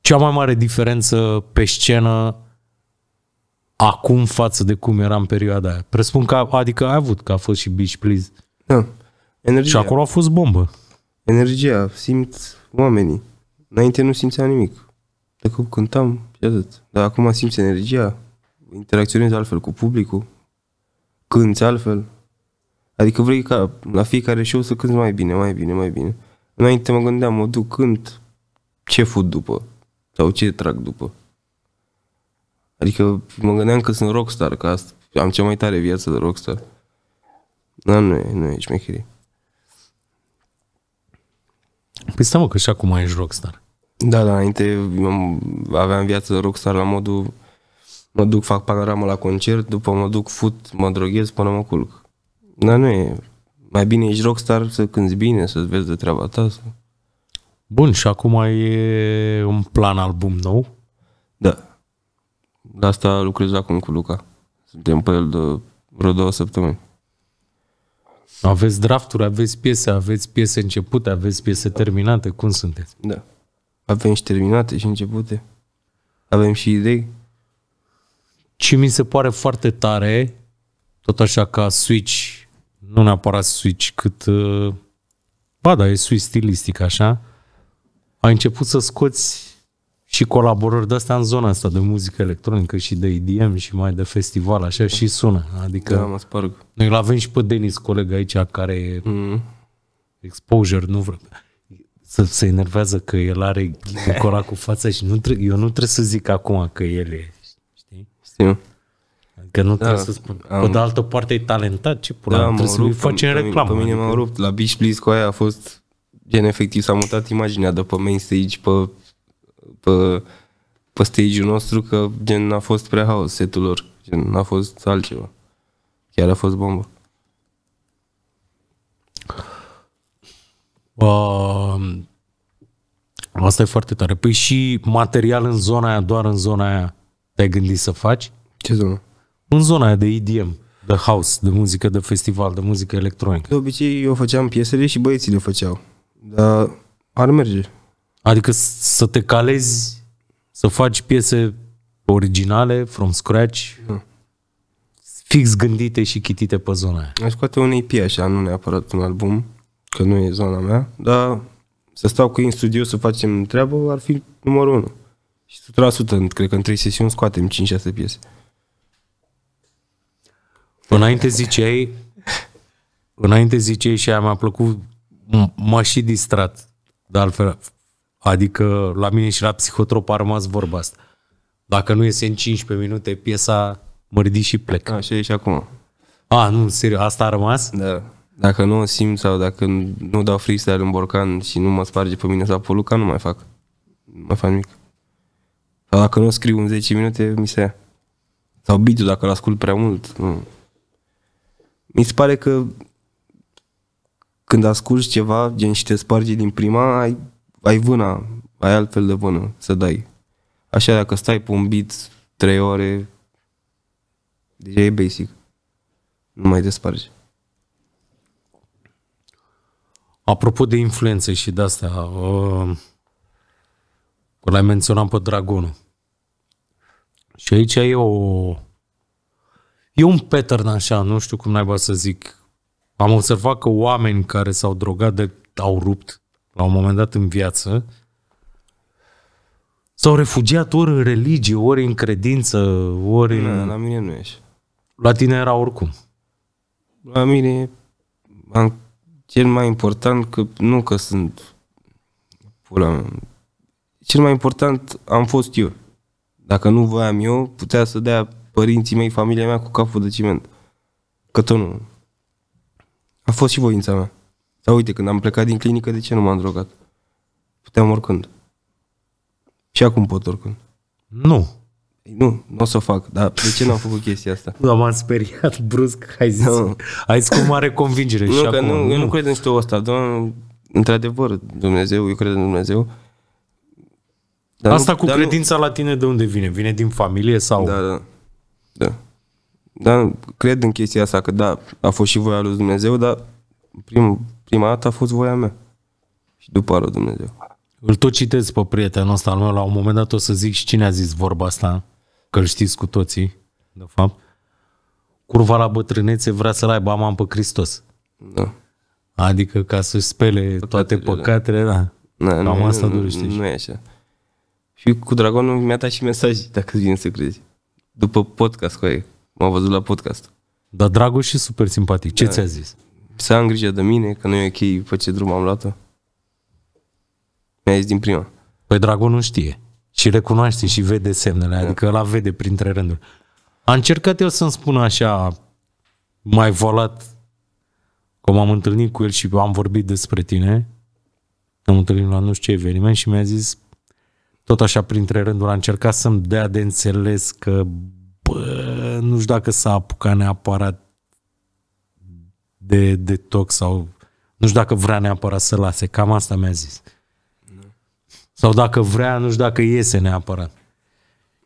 Cea mai mare diferență pe scenă acum față de cum era în perioada aia. Presupun că, adică ai avut, că a fost și Beach Please. Da. Energia. Și acolo a fost bombă. Energia, simt oamenii. Înainte nu simțeam nimic. cum cântam și atât. Dar acum simți energia, interacționezi altfel cu publicul, cânti altfel, Adică vrei ca la fiecare show să cânti mai bine, mai bine, mai bine. Înainte mă gândeam, mă duc, cânt, ce fut după? Sau ce trag după? Adică mă gândeam că sunt rockstar, că asta, am cea mai tare viață de rockstar. Da, nu e, nu e șmecherie. Păi stai mă, că și acum ești rockstar. Da, da, înainte aveam viață de rockstar la modul mă duc, fac panorama la concert, după mă duc, fut, mă droghez până mă culc. Dar nu e. Mai bine ești rockstar să cânti bine, să-ți vezi de treaba ta. Să... Bun, și acum e un plan album nou? Da. De asta lucrez acum cu Luca. Suntem pe el de vreo două săptămâni. Aveți drafturi, aveți piese, aveți piese începute, aveți piese terminate. Cum sunteți? Da. Avem și terminate și începute. Avem și idei. Ce mi se pare foarte tare, tot așa ca Switch nu neapărat switch, cât, uh, ba da, e switch stilistic, așa, a început să scoți și colaborări de astea în zona asta de muzică electronică și de EDM și mai de festival, așa, și sună. Adică da, mă sparg. Noi îl avem și pe Denis, coleg aici, care e mm. exposure, nu vreau să se enervează că el are bucura cu fața și nu tre- eu nu trebuie să zic acum că el e, știi? Știu. Că nu da, trebuie să spun. Am, Pe de altă parte e talentat, ce pula, da, trebuie să-i faci în reclamă. Pe mine adică- m-am rupt. La Beach Please cu aia a fost gen efectiv, s-a mutat imaginea de pe main stage, pe, pe, pe stage-ul nostru, că gen a fost prea haos setul lor. Gen a fost altceva. Chiar a fost bombă. Uh, asta e foarte tare. Păi și material în zona aia, doar în zona aia, te-ai gândit să faci? Ce zonă? în zona aia de EDM, de house, de muzică, de festival, de muzică electronică. De obicei eu făceam piesele și băieții le făceau. Dar ar merge. Adică să te calezi, să faci piese originale, from scratch, da. fix gândite și chitite pe zona aia. Aș scoate un EP așa, nu neapărat un album, că nu e zona mea, dar să stau cu ei în studio să facem treabă ar fi numărul unu. Și 100% cred că în 3 sesiuni scoatem 5-6 piese. Înainte ziceai, înainte ziceai și aia mi-a plăcut, m-a și distrat, de altfel, adică la mine și la psihotrop a rămas vorba asta. Dacă nu iese în 15 minute piesa, mă ridic și plec. Așa e și acum. A, nu, serios, asta a rămas? Da. Dacă nu o simt sau dacă nu dau freestyle în borcan și nu mă sparge pe mine sau pe Luca, nu mai fac. Nu mai fac nimic. Sau dacă nu scriu în 10 minute, mi se ia. Sau beat dacă l ascult prea mult, nu mi se pare că când asculti ceva, gen și te spargi din prima, ai, ai vâna, ai altfel de vână să dai. Așa dacă stai pe un beat trei ore, deja e basic. Nu mai te spargi. Apropo de influențe și de astea, uh, l-ai menționat pe Dragonul. Și aici e o, E un pattern așa, nu știu cum naiba să zic. Am observat că oameni care s-au drogat de au rupt la un moment dat în viață, s-au refugiat ori în religie, ori în credință, ori în... la mine nu ești. La tine era oricum. La mine am cel mai important că nu că sunt pula Cel mai important am fost eu. Dacă nu voiam eu, putea să dea părinții mei, familia mea cu capul de ciment. Că tot nu. A fost și voința mea. Sau uite, când am plecat din clinică, de ce nu m-am drogat? Puteam oricând. Și acum pot oricând. Nu. Păi nu, nu o să o fac, dar de ce n-am făcut chestia asta? Nu, m-am speriat brusc, ai zis, nu. ai zis cu mare convingere nu, și că acum, nu, nu. Eu nu cred în știu asta, doamne, într-adevăr, Dumnezeu, eu cred în Dumnezeu. Dar asta nu, cu dar credința nu... la tine de unde vine? Vine din familie sau? Da, da. Da. Dar cred în chestia asta că da, a fost și voia lui Dumnezeu, dar prim, prima dată a fost voia mea. Și după a lui Dumnezeu. Îl tot citez pe prietenul ăsta al meu, la un moment dat o să zic și cine a zis vorba asta, că îl știți cu toții, de fapt. Curva la bătrânețe vrea să-l aibă amam pe Hristos. Da. Adică ca să spele păcatele, toate păcatele, da. da. Cam nu, asta nu, nu, nu e așa. Și cu dragonul mi-a dat și mesaj, dacă vine să crezi după podcast cu ei. M-a văzut la podcast. Dar Dragoș și super simpatic. Ce da. ți-a zis? Să am grijă de mine, că nu e ok pe ce drum am luat-o. Mi-a zis din prima. Păi Drago nu știe. Și recunoaște și vede semnele, da. adică la vede printre rânduri. A încercat el să-mi spună așa, mai volat, că m-am întâlnit cu el și am vorbit despre tine. Am întâlnit la nu știu ce eveniment și mi-a zis, tot așa printre rândul a încercat să-mi dea de înțeles că bă, nu știu dacă s-a apucat neapărat de detox sau nu știu dacă vrea neapărat să lase, cam asta mi-a zis. Sau dacă vrea, nu știu dacă iese neapărat.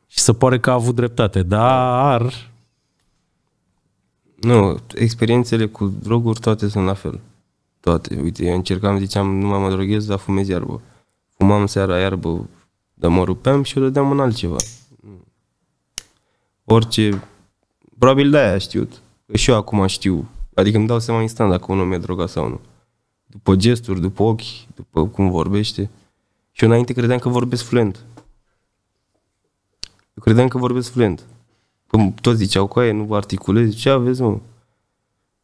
Și se pare că a avut dreptate, dar... Nu, experiențele cu droguri toate sunt la fel. Toate. Uite, eu încercam, ziceam, nu mai mă droghez, dar fumez iarbă. Fumam seara iarbă dar mă rupeam și o dădeam în altceva. Mm. Orice... Probabil de-aia știut. Că și eu acum știu. Adică îmi dau seama instant dacă unul mi-e drogat sau nu. După gesturi, după ochi, după cum vorbește. Și eu înainte credeam că vorbesc fluent. Eu credeam că vorbesc fluent. Că toți ziceau că nu vă articulezi. Ce aveți, mă?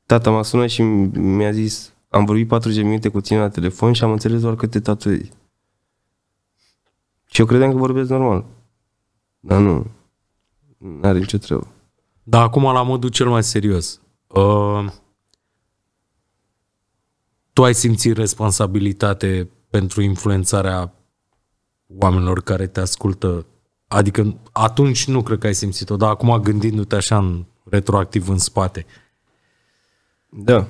Tata m-a sunat și mi-a zis am vorbit 40 minute cu tine la telefon și am înțeles doar că te tatuezi. Și eu credeam că vorbesc normal. Dar nu. N-are nicio treabă. Dar acum la modul cel mai serios. Uh, tu ai simțit responsabilitate pentru influențarea oamenilor care te ascultă? Adică atunci nu cred că ai simțit-o, dar acum gândindu-te așa în retroactiv în spate. Da,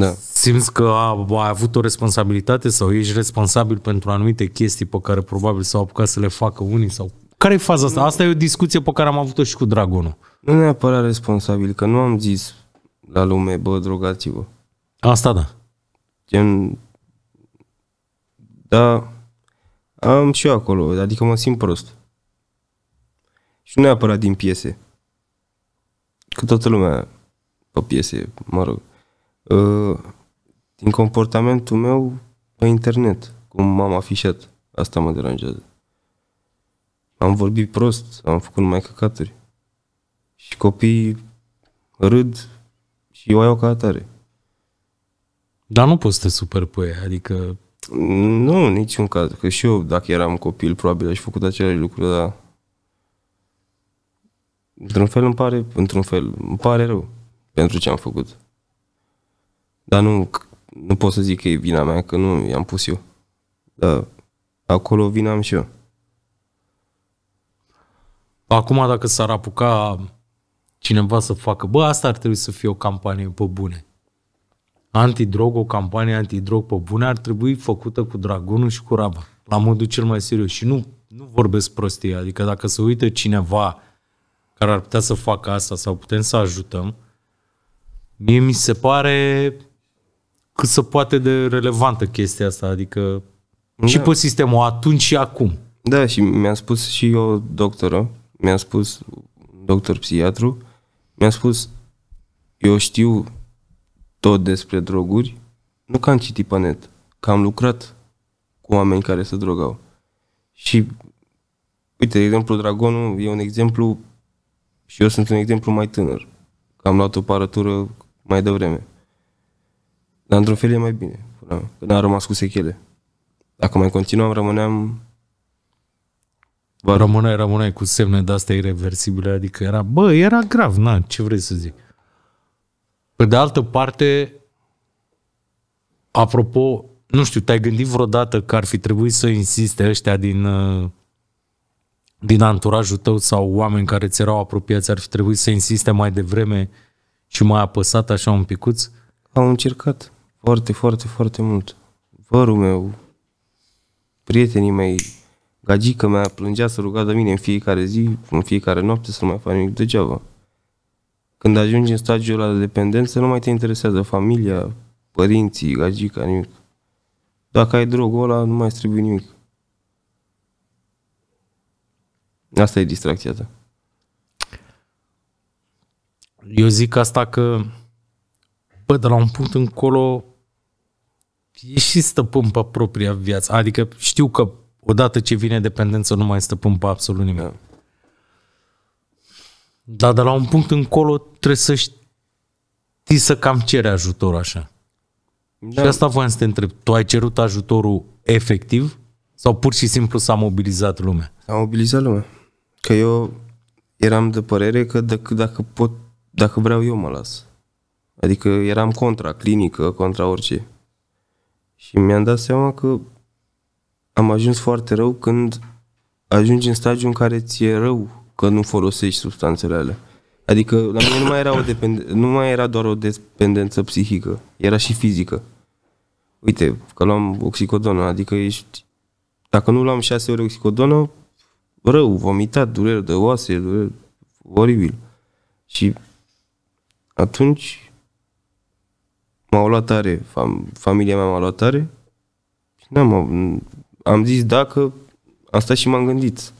da. simți că a, a avut o responsabilitate sau ești responsabil pentru anumite chestii pe care probabil s-au apucat să le facă unii sau... Care e faza asta? Asta e o discuție pe care am avut-o și cu Dragonul. Nu neapărat responsabil, că nu am zis la lume, bă, drogați-vă. Asta da. Gen, da, am și eu acolo, adică mă simt prost. Și nu neapărat din piese. Că toată lumea pe piese, mă rog. Uh, din comportamentul meu pe internet, cum m-am afișat. Asta mă deranjează. Am vorbit prost, am făcut numai căcaturi. Și copiii râd și eu iau ca atare. Dar nu poți să te super pe ea, adică... Nu, niciun caz. Că și eu, dacă eram copil, probabil aș făcut aceleași lucruri, dar... Într-un fel îmi pare, într-un fel, îmi pare rău pentru ce am făcut. Dar nu, nu pot să zic că e vina mea, că nu i-am pus eu. Dar acolo vina am și eu. Acum dacă s-ar apuca cineva să facă, bă, asta ar trebui să fie o campanie pe bune. Antidrog, o campanie antidrog pe bune ar trebui făcută cu Dragonul și cu Raba, la modul cel mai serios. Și nu, nu vorbesc prostie, adică dacă se uită cineva care ar putea să facă asta sau putem să ajutăm, mie mi se pare cât se poate de relevantă chestia asta, adică da. și pe sistemul atunci și acum. Da, și mi-a spus și eu doctoră, mi-a spus doctor psihiatru, mi-a spus eu știu tot despre droguri, nu că am citit pe net, că am lucrat cu oameni care se drogau. Și, uite, de exemplu, Dragonul e un exemplu și eu sunt un exemplu mai tânăr. Că am luat o parătură mai devreme. Dar într-un fel e mai bine. Până, până am rămas cu sechele. Dacă mai continuam, rămâneam... Bă, Rămâneai, rămâneai cu semne de astea irreversibile, adică era, bă, era grav, na, ce vrei să zic. Pe de altă parte, apropo, nu știu, te-ai gândit vreodată că ar fi trebuit să insiste ăștia din, uh, din anturajul tău sau oameni care ți erau apropiați, ar fi trebuit să insiste mai devreme și mai apăsat așa un picuț? Am încercat. Foarte, foarte, foarte mult. Vărul meu, prietenii mei, gagică mea plângea să ruga de mine în fiecare zi, în fiecare noapte să nu mai fac nimic degeaba. Când ajungi în stagiul ăla de dependență, nu mai te interesează familia, părinții, gagica, nimic. Dacă ai drogul ăla, nu mai trebuie nimic. Asta e distracția ta. Eu zic asta că, bă, de la un punct încolo ești și stăpân pe propria viață. Adică știu că odată ce vine dependență nu mai stăpân pe absolut nimic. Da. Dar de la un punct încolo trebuie să știi să cam cere ajutor așa. Da. Și asta voiam să te întreb. Tu ai cerut ajutorul efectiv sau pur și simplu s-a mobilizat lumea? S-a mobilizat lumea. Că eu eram de părere că dacă, dacă pot, dacă vreau eu mă las. Adică eram contra clinică, contra orice. Și mi-am dat seama că am ajuns foarte rău când ajungi în stadiu în care ți-e rău că nu folosești substanțele alea. Adică la mine nu mai era, o nu mai era doar o dependență psihică, era și fizică. Uite, că luam oxicodonă, adică ești... Dacă nu luam șase ore oxicodonă, rău, vomitat, durere de oase, durere, oribil. Și atunci m-au luat tare, fam- familia mea m-a luat tare și n-am, am zis dacă, am stat și m-am gândit.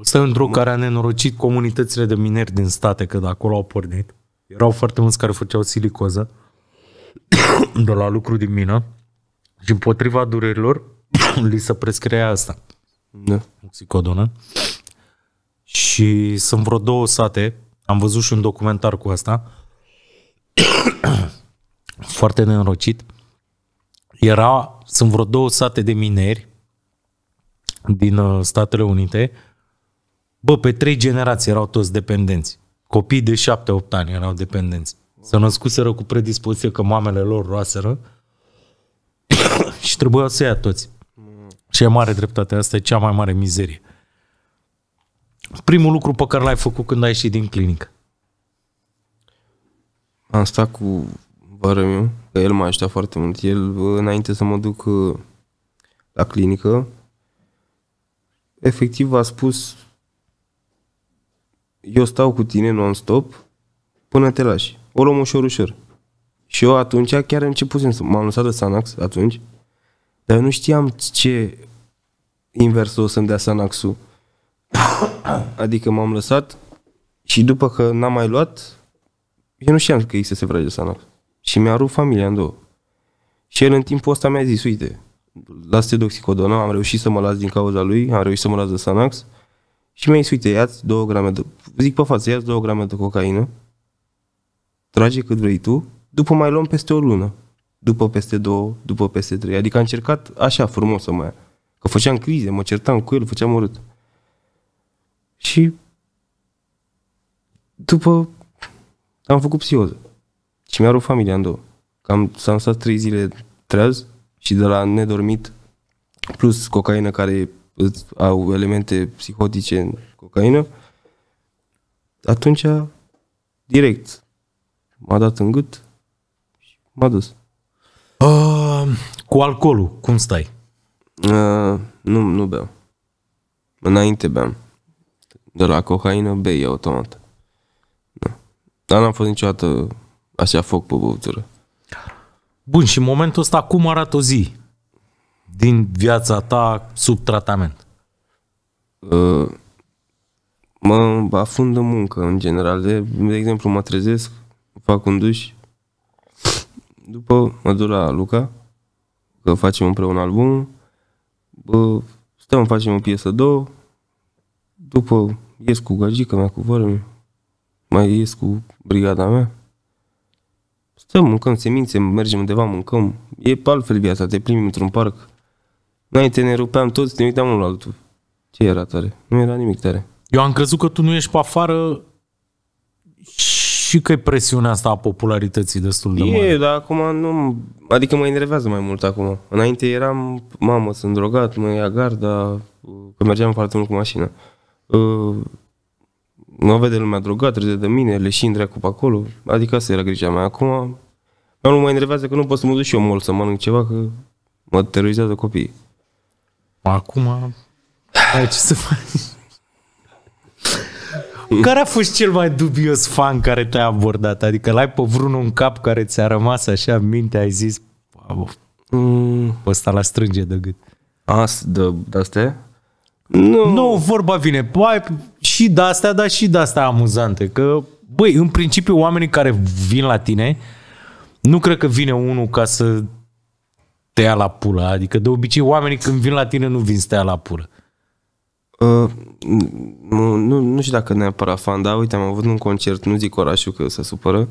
Să într-o m- care a nenorocit comunitățile de mineri din state, că de acolo au pornit. Erau foarte mulți care făceau silicoză de la lucru din mină și împotriva durerilor li se prescria asta. Da. Oxicodonă. Și sunt vreo două sate, am văzut și un documentar cu asta, foarte nenorocit. Era, sunt vreo două sate de mineri din uh, Statele Unite. Bă, pe trei generații erau toți dependenți. Copii de șapte, opt ani erau dependenți. Se născuseră cu predispoziție că mamele lor roaseră și trebuia să ia toți. Și e mare dreptate, asta e cea mai mare mizerie. Primul lucru pe care l-ai făcut când ai ieșit din clinică? Am stat cu vară meu, că el m-a ajutat foarte mult. El, înainte să mă duc uh, la clinică, efectiv a spus eu stau cu tine non-stop până te lași. O luăm ușor, ușor. Și eu atunci chiar începusem să... M-am lăsat de Sanax atunci, dar eu nu știam ce invers o să-mi dea Sanax-ul. adică m-am lăsat și după că n-am mai luat, eu nu știam că există se de Sanax și mi-a rupt familia în două. Și el în timpul ăsta mi-a zis, uite, las-te doxicodonă, am reușit să mă las din cauza lui, am reușit să mă las de Sanax și mi-a zis, uite, ia-ți două grame de, zic pe față, ia-ți două grame de cocaină, trage cât vrei tu, după mai luăm peste o lună, după peste două, după peste trei. Adică am încercat așa frumos să mă ia. Că făceam crize, mă certam cu el, făceam urât. Și după am făcut psihoză și mi-a rupt familia în două. s am, am stat trei zile treaz și de la nedormit, plus cocaină care au elemente psihotice în cocaină, atunci direct m-a dat în gât și m-a dus. Uh, cu alcoolul, cum stai? Uh, nu, nu beau. Înainte beam. De la cocaină bei automat. Da. Dar n-am fost niciodată Așa foc pe băutură. Bun, și în momentul ăsta cum arată o zi din viața ta sub tratament? Uh, mă în muncă, în general. De, de exemplu, mă trezesc, fac un duș, după mă duc la Luca, că facem împreună album, bă, stăm, facem o piesă, două, după ies cu gagica mea, cu vără mai ies cu brigada mea, să mâncăm semințe, mergem undeva, mâncăm. E altfel viața, te plimbi într-un parc. Înainte ne rupeam toți, ne uitam unul la altul. Ce era tare? Nu era nimic tare. Eu am crezut că tu nu ești pe afară și că e presiunea asta a popularității destul de mare. E, dar acum nu... Adică mă enervează mai mult acum. Înainte eram, mamă, sunt drogat, mă ia garda, că mergeam foarte mult cu mașina. Uh, mă vede lumea drogat, râde de mine, leșin dracu pe acolo. Adică asta era grija mea. Acum, nu mă enervează că nu pot să mă duc și eu mult să mănânc ceva, că mă terorizează copiii. Acum, ai ce să faci? Care a fost cel mai dubios fan care te-a abordat? Adică l-ai pe vreunul în cap care ți-a rămas așa în minte, ai zis, mm. ăsta la strânge de gât. As, de, de astea? Nu. nu, vorba vine. Pai, și de astea, dar și de astea amuzante. Că, băi, în principiu oamenii care vin la tine, nu cred că vine unul ca să te ia la pulă. Adică, de obicei, oamenii când vin la tine nu vin să te ia la pulă. Uh, nu, nu, nu știu dacă neapărat fan, dar uite, am avut un concert, nu zic orașul că se supără,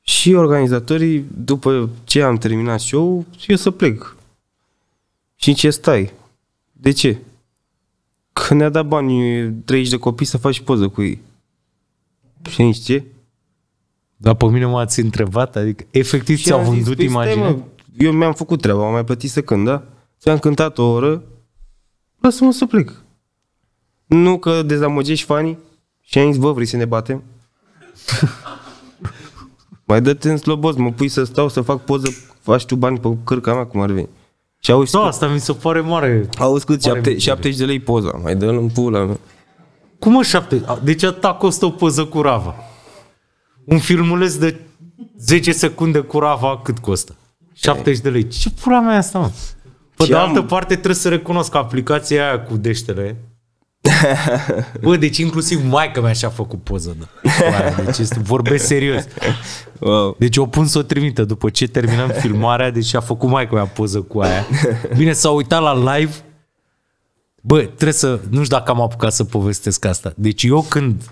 și organizatorii, după ce am terminat show, eu să plec. Și ce stai? De ce? Că ne-a dat bani 30 de copii să faci poză cu ei. Și nici ce? Dar pe mine m-ați întrebat, adică efectiv ți-au vândut păi imaginea? Eu mi-am făcut treaba, am mai plătit să cânt, da? Ți-am cântat o oră, lasă-mă să plec. Nu că dezamăgești fanii și ai zis, bă, vrei să ne batem? mai dă-te în slobos, mă pui să stau, să fac poză, faci tu bani pe cărca mea, cum ar veni. Și auzi da, cu... asta mi se pare mare. Auzi cât? 70 de lei poza. Mai dă în pula mea. Cum mă 7? Deci atâta costă o poză cu Rava. Un filmuleț de 10 secunde cu Rava cât costă? 70 de lei. Ce pula mea asta, mă? Pe Ce de altă am... parte trebuie să recunosc că aplicația aia cu deștele Bă, deci inclusiv maica mea și-a făcut poză. Da. Deci este, vorbesc serios. Wow. Deci o pun să o trimită după ce terminăm filmarea, deci a făcut maica mea poză cu aia. Bine, s-a uitat la live. Bă, trebuie să... Nu știu dacă am apucat să povestesc asta. Deci eu când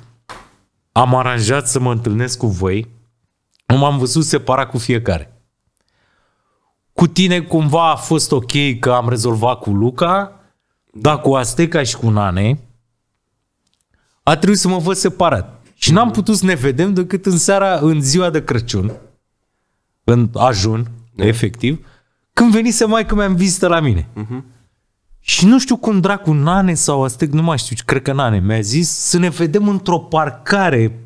am aranjat să mă întâlnesc cu voi, m-am văzut separat cu fiecare. Cu tine cumva a fost ok că am rezolvat cu Luca, da, cu Asteca și cu Nane, a trebuit să mă văd separat. Și n-am mhm. putut să ne vedem decât în seara, în ziua de Crăciun, în ajun, da. efectiv, când venise mai că mi-am vizită la mine. Uh-huh. Și nu știu cum dracu Nane sau Astec, nu mai știu, cred că Nane mi-a zis să ne vedem într-o parcare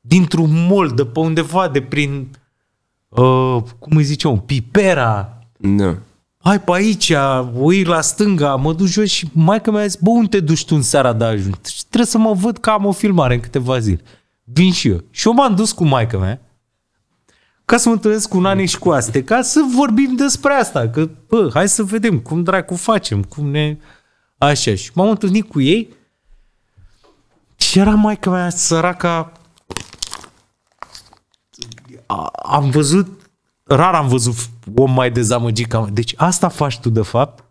dintr-un mol de pe undeva de prin uh, cum îi zice, un pipera. No. Da hai pe aici, ui la stânga, mă duc jos și că mi-a zis, bă, unde te duci tu în seara de ajuns? Și trebuie să mă văd că am o filmare în câteva zile. Vin și eu. Și eu m-am dus cu maica mea ca să mă întâlnesc cu Nani și cu ca să vorbim despre asta, că bă, hai să vedem cum dracu facem, cum ne... Așa, și m-am întâlnit cu ei și era maica mea săraca... am văzut rar am văzut om mai dezamăgit ca... Deci asta faci tu de fapt?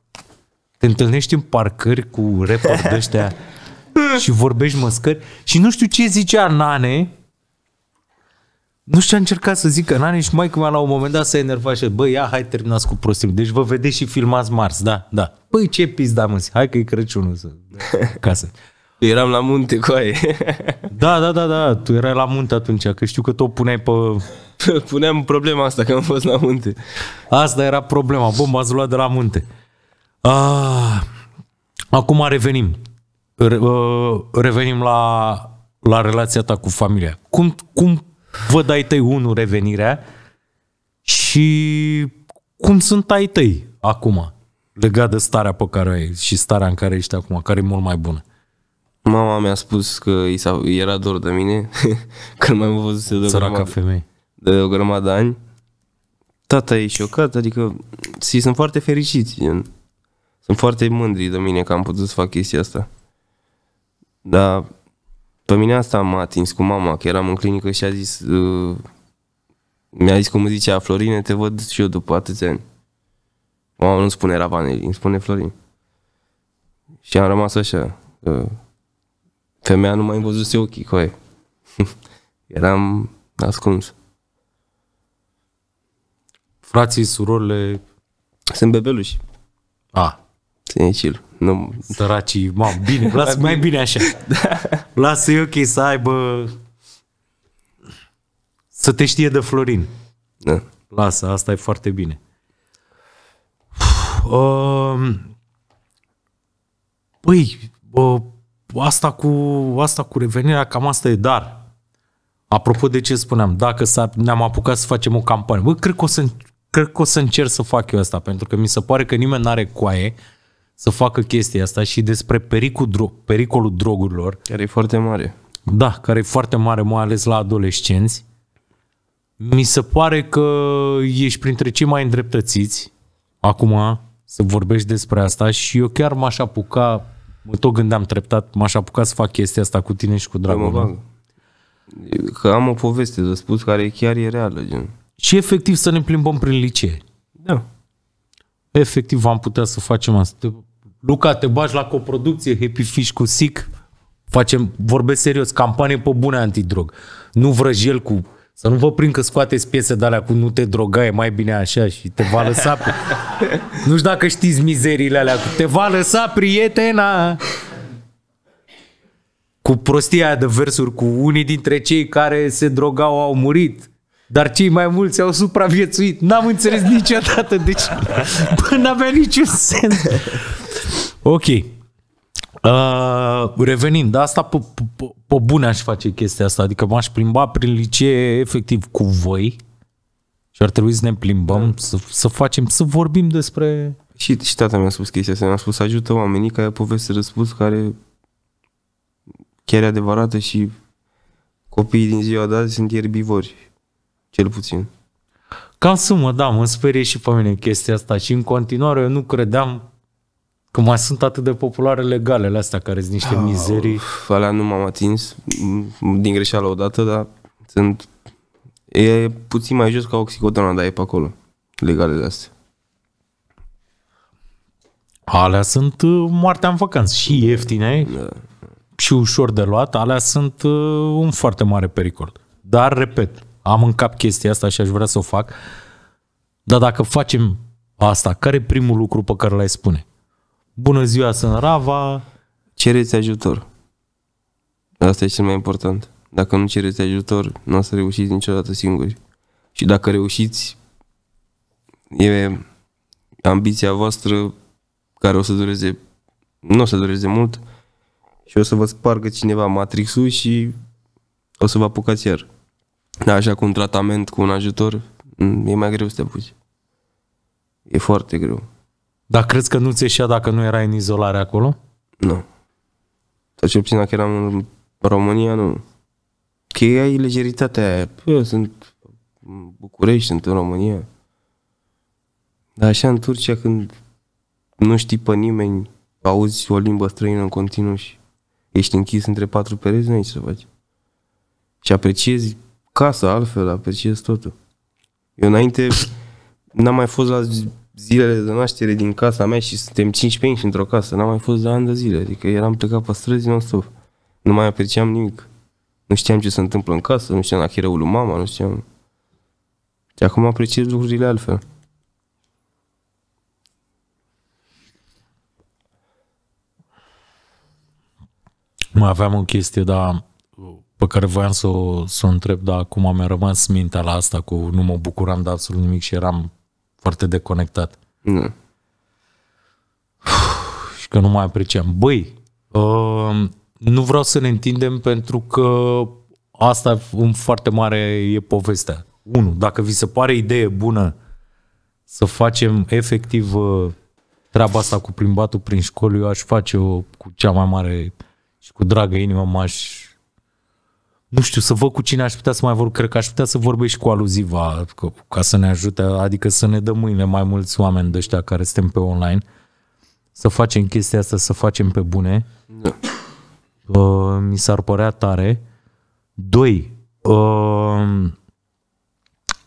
Te întâlnești în parcări cu rapper de ăștia și vorbești măscări și nu știu ce zicea Nane, nu știu ce a încercat să zică Nane și mai cum la un moment dat să enerva și băi, ia, hai terminați cu prostim. Deci vă vedeți și filmați mars, da, da. Băi, ce pizda, mă, hai că e Crăciunul să... casă. Eram la munte cu aia. Da, da, da, da, tu erai la munte atunci, că știu că tot puneai pe... Puneam problema asta, că am fost la munte. Asta era problema, Bom, ați luat de la munte. Ah, acum revenim. Re, uh, revenim la, la relația ta cu familia. Cum, cum văd ai tăi, unul, revenirea și cum sunt ai tăi acum, legat de starea pe care ai și starea în care ești acum, care e mult mai bună? Mama mi-a spus că i era dor de mine, că mai am văzut de o Săraca grămadă, de o grămadă de ani. Tata e șocat, adică și sunt foarte fericiți. Gen. Sunt foarte mândri de mine că am putut să fac chestia asta. Dar pe mine asta m-a atins cu mama, că eram în clinică și a zis... Uh, mi-a zis cum zicea Florine, te văd și eu după atâți ani. Mama nu spune Ravanelli, îmi spune Florin. Și am rămas așa. Uh, femeia nu mai văzuse ochii, coi. Eram ascuns. Frații, surorile... Sunt bebeluși. A. Ține chill. Nu... Săracii, mam, bine, lasă mai bine așa. Da. Lasă-i ok să aibă... Să te știe de Florin. Da. Lasă, asta e foarte bine. Um, păi, uh asta cu, asta cu revenirea, cam asta e dar. Apropo de ce spuneam, dacă ne-am apucat să facem o campanie, bă, cred că, o să, cred că o să încerc să fac eu asta, pentru că mi se pare că nimeni n are coaie să facă chestia asta și despre pericul, dro- pericolul drogurilor. Care e foarte mare. Da, care e foarte mare, mai ales la adolescenți. Mi se pare că ești printre cei mai îndreptățiți acum să vorbești despre asta și eu chiar m-aș apuca Mă tot gândeam treptat, m-aș apuca să fac chestia asta cu tine și cu meu. Că am o poveste de spus care chiar e reală. Gen. Și efectiv să ne plimbăm prin licee. Da. Efectiv am putea să facem asta. Luca, te bagi la coproducție Happy Fish cu SIC. Facem, vorbesc serios, campanie pe bune antidrog. Nu vrăjel cu să nu vă prind că scoateți piese de alea cu nu te drogai, mai bine așa și te va lăsa... nu știu dacă știți mizerile alea cu te va lăsa prietena cu prostia de versuri, cu unii dintre cei care se drogau au murit, dar cei mai mulți au supraviețuit. N-am înțeles niciodată deci n-avea niciun sens. Ok. Uh, revenind, asta pe, pe, pe bune aș face chestia asta, adică m-aș plimba prin licee efectiv cu voi și ar trebui să ne plimbăm, da. să, să facem, să vorbim despre... Și, și tata mi-a spus chestia asta, mi-a spus ajută oamenii care poveste răspuns care chiar e adevărată și copiii din ziua de azi sunt ierbivori, cel puțin. Cam sumă, da, mă sperie și pe mine chestia asta și în continuare eu nu credeam Că mai sunt atât de populare legalele astea care sunt niște ah, mizerii. Uf, alea nu m-am atins din greșeală odată, dar sunt... E puțin mai jos ca oxicodona, dar e pe acolo. Legalele astea. Alea sunt uh, moartea în vacanță și da. ieftine da. și ușor de luat. Alea sunt uh, un foarte mare pericol. Dar, repet, am în cap chestia asta și aș vrea să o fac. Dar dacă facem asta, care e primul lucru pe care l-ai spune? bună ziua, sunt Rava. Cereți ajutor. Asta e cel mai important. Dacă nu cereți ajutor, nu o să reușiți niciodată singuri. Și dacă reușiți, e ambiția voastră care o să dureze, nu o să dureze mult și o să vă spargă cineva matrixul și o să vă apucați iar. Dar așa cu un tratament, cu un ajutor, e mai greu să te apuci. E foarte greu. Dar crezi că nu ți ieșea dacă nu erai în izolare acolo? Nu. Dar cel puțin dacă eram în România, nu. Că ai lejeritatea aia. Eu sunt în București, sunt în România. Dar așa în Turcia când nu știi pe nimeni, auzi o limbă străină în continuu și ești închis între patru pereți, nu ai ce să faci. Și apreciezi casa altfel, apreciezi totul. Eu înainte n-am mai fost la zilele de naștere din casa mea și suntem 15 într-o casă, n-am mai fost de ani de zile, adică eram plecat pe străzi non-stop, nu mai apreciam nimic. Nu știam ce se întâmplă în casă, nu știam la chireul lui mama, nu știam. Și acum apreciez lucrurile altfel. Mai aveam o chestie, dar pe care voiam să o, să o întreb, dar acum mi-a rămas mintea la asta cu nu mă bucuram de absolut nimic și eram foarte deconectat. Nu. Da. Și că nu mai apreciem. Băi, uh, nu vreau să ne întindem pentru că asta în foarte mare e povestea. Unu, dacă vi se pare idee bună să facem efectiv uh, treaba asta cu plimbatul prin școli, eu aș face-o cu cea mai mare și cu dragă inimă m-aș nu știu, să văd cu cine aș putea să mai vorbesc, cred că aș putea să vorbesc și cu aluziva, ca să ne ajute, adică să ne dăm mâine mai mulți oameni de ăștia care suntem pe online, să facem chestia asta, să facem pe bune. Da. Uh, mi s-ar părea tare. Doi, uh,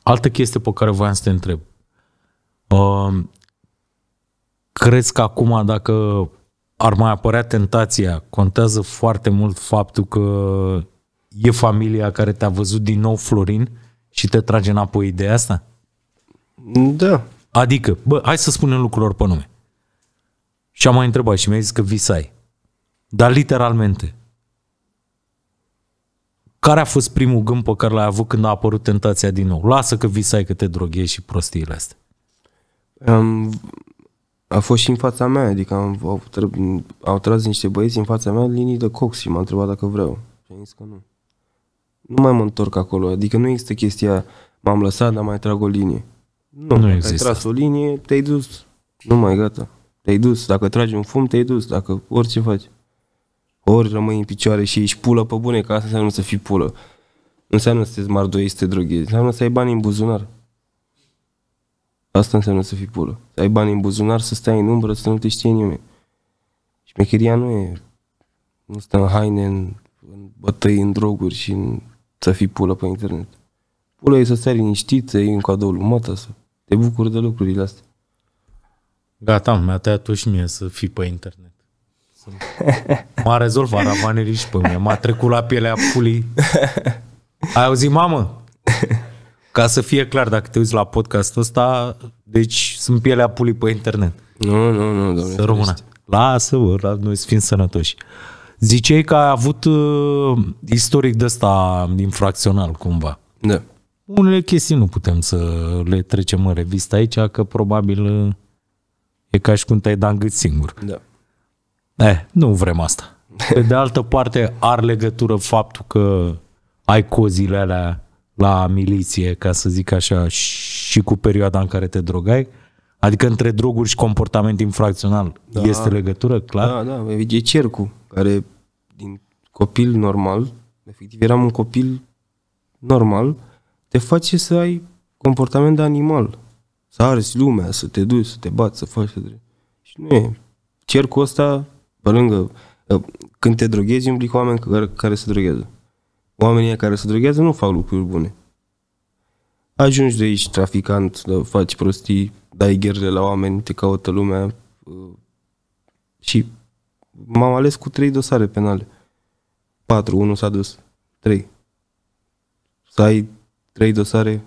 altă chestie pe care voiam să te întreb. Uh, crezi că acum dacă ar mai apărea tentația, contează foarte mult faptul că e familia care te-a văzut din nou Florin și te trage înapoi ideea asta? Da. Adică, bă, hai să spunem lucrurilor pe nume. Și am mai întrebat și mi-a zis că visai. Dar literalmente, care a fost primul gând pe care l-ai avut când a apărut tentația din nou? Lasă că visai că te droghezi și prostiile astea. Um, a fost și în fața mea, adică am, au, au tras niște băieți în fața mea linii de cox și m-a întrebat dacă vreau. Și am zis că nu nu mai mă întorc acolo. Adică nu există chestia, m-am lăsat, dar mai trag o linie. Nu, nu există. ai tras o linie, te-ai dus. Nu mai gata. Te-ai dus. Dacă tragi un fum, te-ai dus. Dacă orice faci. Ori rămâi în picioare și ești pulă pe bune, că asta înseamnă să fii pulă. Nu înseamnă să te zmardoiești, să te droghezi. Înseamnă să ai bani în buzunar. Asta înseamnă să fii pulă. Să ai bani în buzunar, să stai în umbră, să nu te știe nimeni. mecheria nu e... Nu stă în haine, în, în bătăi, în droguri și în să fii pulă pe internet. Pulă e să stai liniștit, să iei un cadou lui să te bucuri de lucrurile astea. Gata, mi-a tăiat tu și mie să fii pe internet. M-a rezolvat ravanerii și pe mine. M-a trecut la pielea pulii. Ai auzit, mamă? Ca să fie clar, dacă te uiți la podcastul ăsta, deci sunt pielea pulii pe internet. Nu, nu, nu, doamne. Să rămână. Lasă, bă, noi să fim sănătoși. Ziceai că ai avut uh, istoric de ăsta infracțional, cumva. Da. Unele chestii nu putem să le trecem în revistă aici, că probabil uh, e ca și cum te-ai da în gât singur. Da. Eh, nu vrem asta. Pe de altă parte, ar legătură faptul că ai cozile alea la miliție, ca să zic așa, și cu perioada în care te drogai? Adică între droguri și comportament infracțional da. este legătură, clar? Da, da, e cercul care copil normal, efectiv eram un copil normal, te face să ai comportament de animal. Să arzi lumea, să te duci, să te bați, să faci, să Și nu e. Cercul ăsta, pe lângă, ă, când te droghezi, umbli cu oameni care, care se droghează. Oamenii care se droghează nu fac lucruri bune. Ajungi de aici traficant, faci prostii, dai gherle la oameni, te caută lumea ă, și m-am ales cu trei dosare penale. 4, 1 s-a dus, 3. Să ai 3 dosare,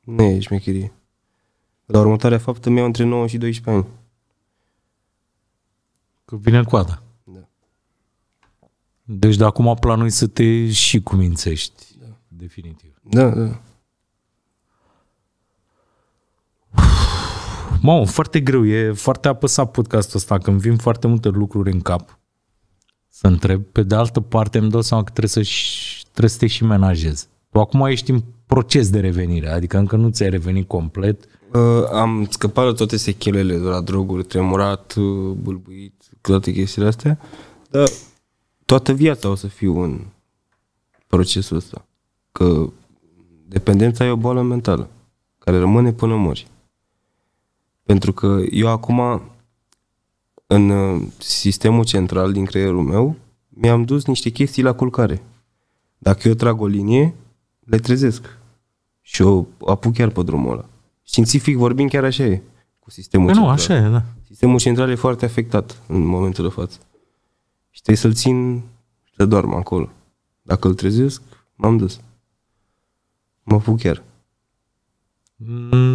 nu e șmecherie. La următoarea faptă mi-au între 9 și 12 ani. Că vine coada. Da. Deci de acum planui să te și cumințești. Da. Definitiv. Da, da. Mă, foarte greu, e foarte apăsat podcastul ăsta, când vin foarte multe lucruri în cap să întreb. Pe de altă parte îmi dau seama că trebuie să, trebuie să te și menajezi. Tu acum ești în proces de revenire, adică încă nu ți-ai revenit complet. Uh, am scăpat de toate sechelele, de la droguri, tremurat, uh, bâlbuit, toate chestiile astea, dar toată viața o să fiu în procesul ăsta. Că dependența e o boală mentală, care rămâne până mori. Pentru că eu acum în uh, sistemul central din creierul meu, mi-am dus niște chestii la culcare. Dacă eu trag o linie, le trezesc. Și o apuc chiar pe drumul ăla. Științific vorbind, chiar așa e cu sistemul Că păi central. Nu, așa e, da. Sistemul central e foarte afectat în momentul de față. Și trebuie să-l țin să doarmă acolo. Dacă îl trezesc, m-am dus. Mă apuc chiar. Mm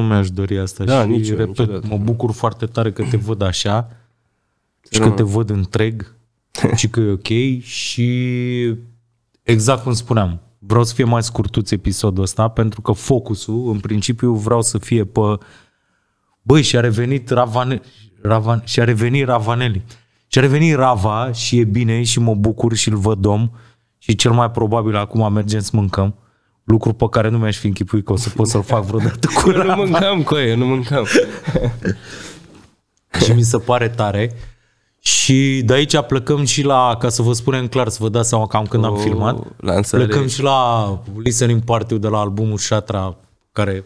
nu mi-aș dori asta da, și nici repet, mă bucur foarte tare că te văd așa și că te văd întreg și că e ok și exact cum spuneam, vreau să fie mai scurtuț episodul ăsta pentru că focusul, în principiu, vreau să fie pe băi, și-a revenit Ravane, Ravan, și-a revenit ravaneli Și-a revenit Rava și e bine și mă bucur și-l văd om și cel mai probabil acum mergem să mâncăm lucru pe care nu mi-aș fi închipuit că o să pot să-l fac vreodată cu nu mâncam cu ei, nu mâncam. și mi se pare tare. Și de aici plecăm și la, ca să vă spunem clar, să vă dați seama cam când o, am oh, filmat, lansare. plecăm și la listening party de la albumul Shatra, care...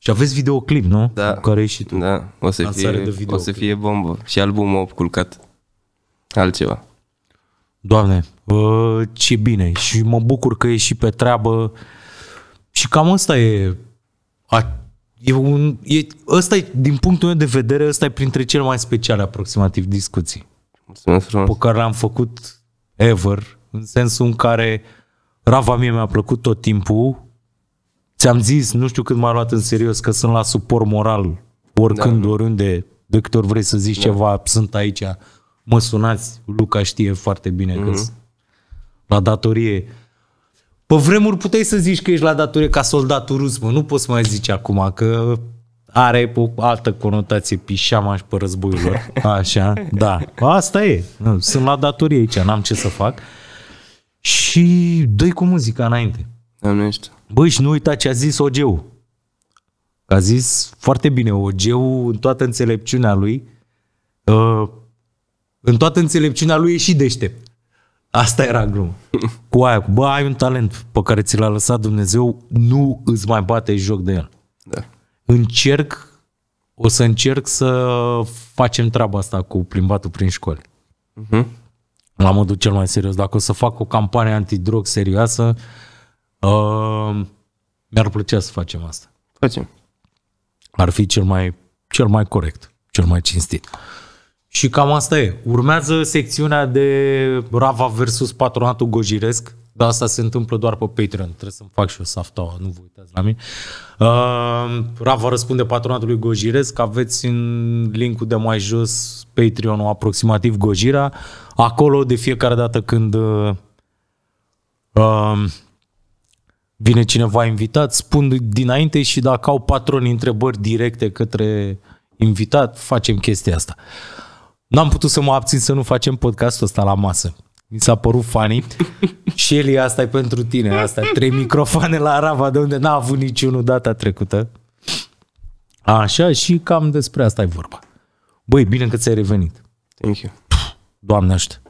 Și aveți videoclip, nu? Da. Cu care și tu. Da, o să, fie, de o să fie bombă. Și albumul culcat. Altceva. Doamne, ce bine și mă bucur că e și pe treabă și cam asta e, a, e, un, e ăsta e, din punctul meu de vedere, ăsta e printre cele mai speciale aproximativ discuții. Mulțumesc frumos. Pe care le am făcut ever, în sensul în care Rava mie mi-a plăcut tot timpul, ți-am zis, nu știu cât m-a luat în serios, că sunt la suport moral, oricând, da. da. oriunde, de câte ori vrei să zici da. ceva, sunt aici mă sunați, Luca știe foarte bine mm-hmm. că mhm. la datorie. Pe vremuri puteai să zici că ești la datorie ca soldatul rus, mă, nu poți mai zici acum că are o altă conotație pișama și pe războiul lor. Așa, da. Asta e. Sunt la datorie aici, n-am ce să fac. Și dă cu muzica înainte. Doamnește. Băi, și nu uita ce a zis Ogeu. A zis foarte bine Ogeu în toată înțelepciunea lui. Uh, în toată înțelepciunea lui e și deștept. Asta era glumă. Cu aia, cu, bă, ai un talent pe care ți l-a lăsat Dumnezeu, nu îți mai bate joc de el. Da. Încerc, o să încerc să facem treaba asta cu plimbatul prin școli. Uh-huh. La modul cel mai serios. Dacă o să fac o campanie antidrog serioasă, uh, mi-ar plăcea să facem asta. Facem. Ar fi cel mai, cel mai corect, cel mai cinstit. Și cam asta e. Urmează secțiunea de Rava versus patronatul gojiresc, dar asta se întâmplă doar pe Patreon. Trebuie să-mi fac și o saftaua, nu vă uitați la mine. Uh, Rava răspunde patronatului gojiresc, aveți în linkul de mai jos Patreon-ul aproximativ Gojira. Acolo de fiecare dată când uh, uh vine cineva invitat, spun dinainte și dacă au patroni întrebări directe către invitat, facem chestia asta. Uh, N-am putut să mă abțin să nu facem podcastul ăsta la masă. Mi s-a părut funny. și Eli, asta e pentru tine. Asta e trei microfoane la Rava, de unde n-a avut niciunul data trecută. Așa, și cam despre asta e vorba. Băi, bine că ți-ai revenit. Thank you. Doamne aștept.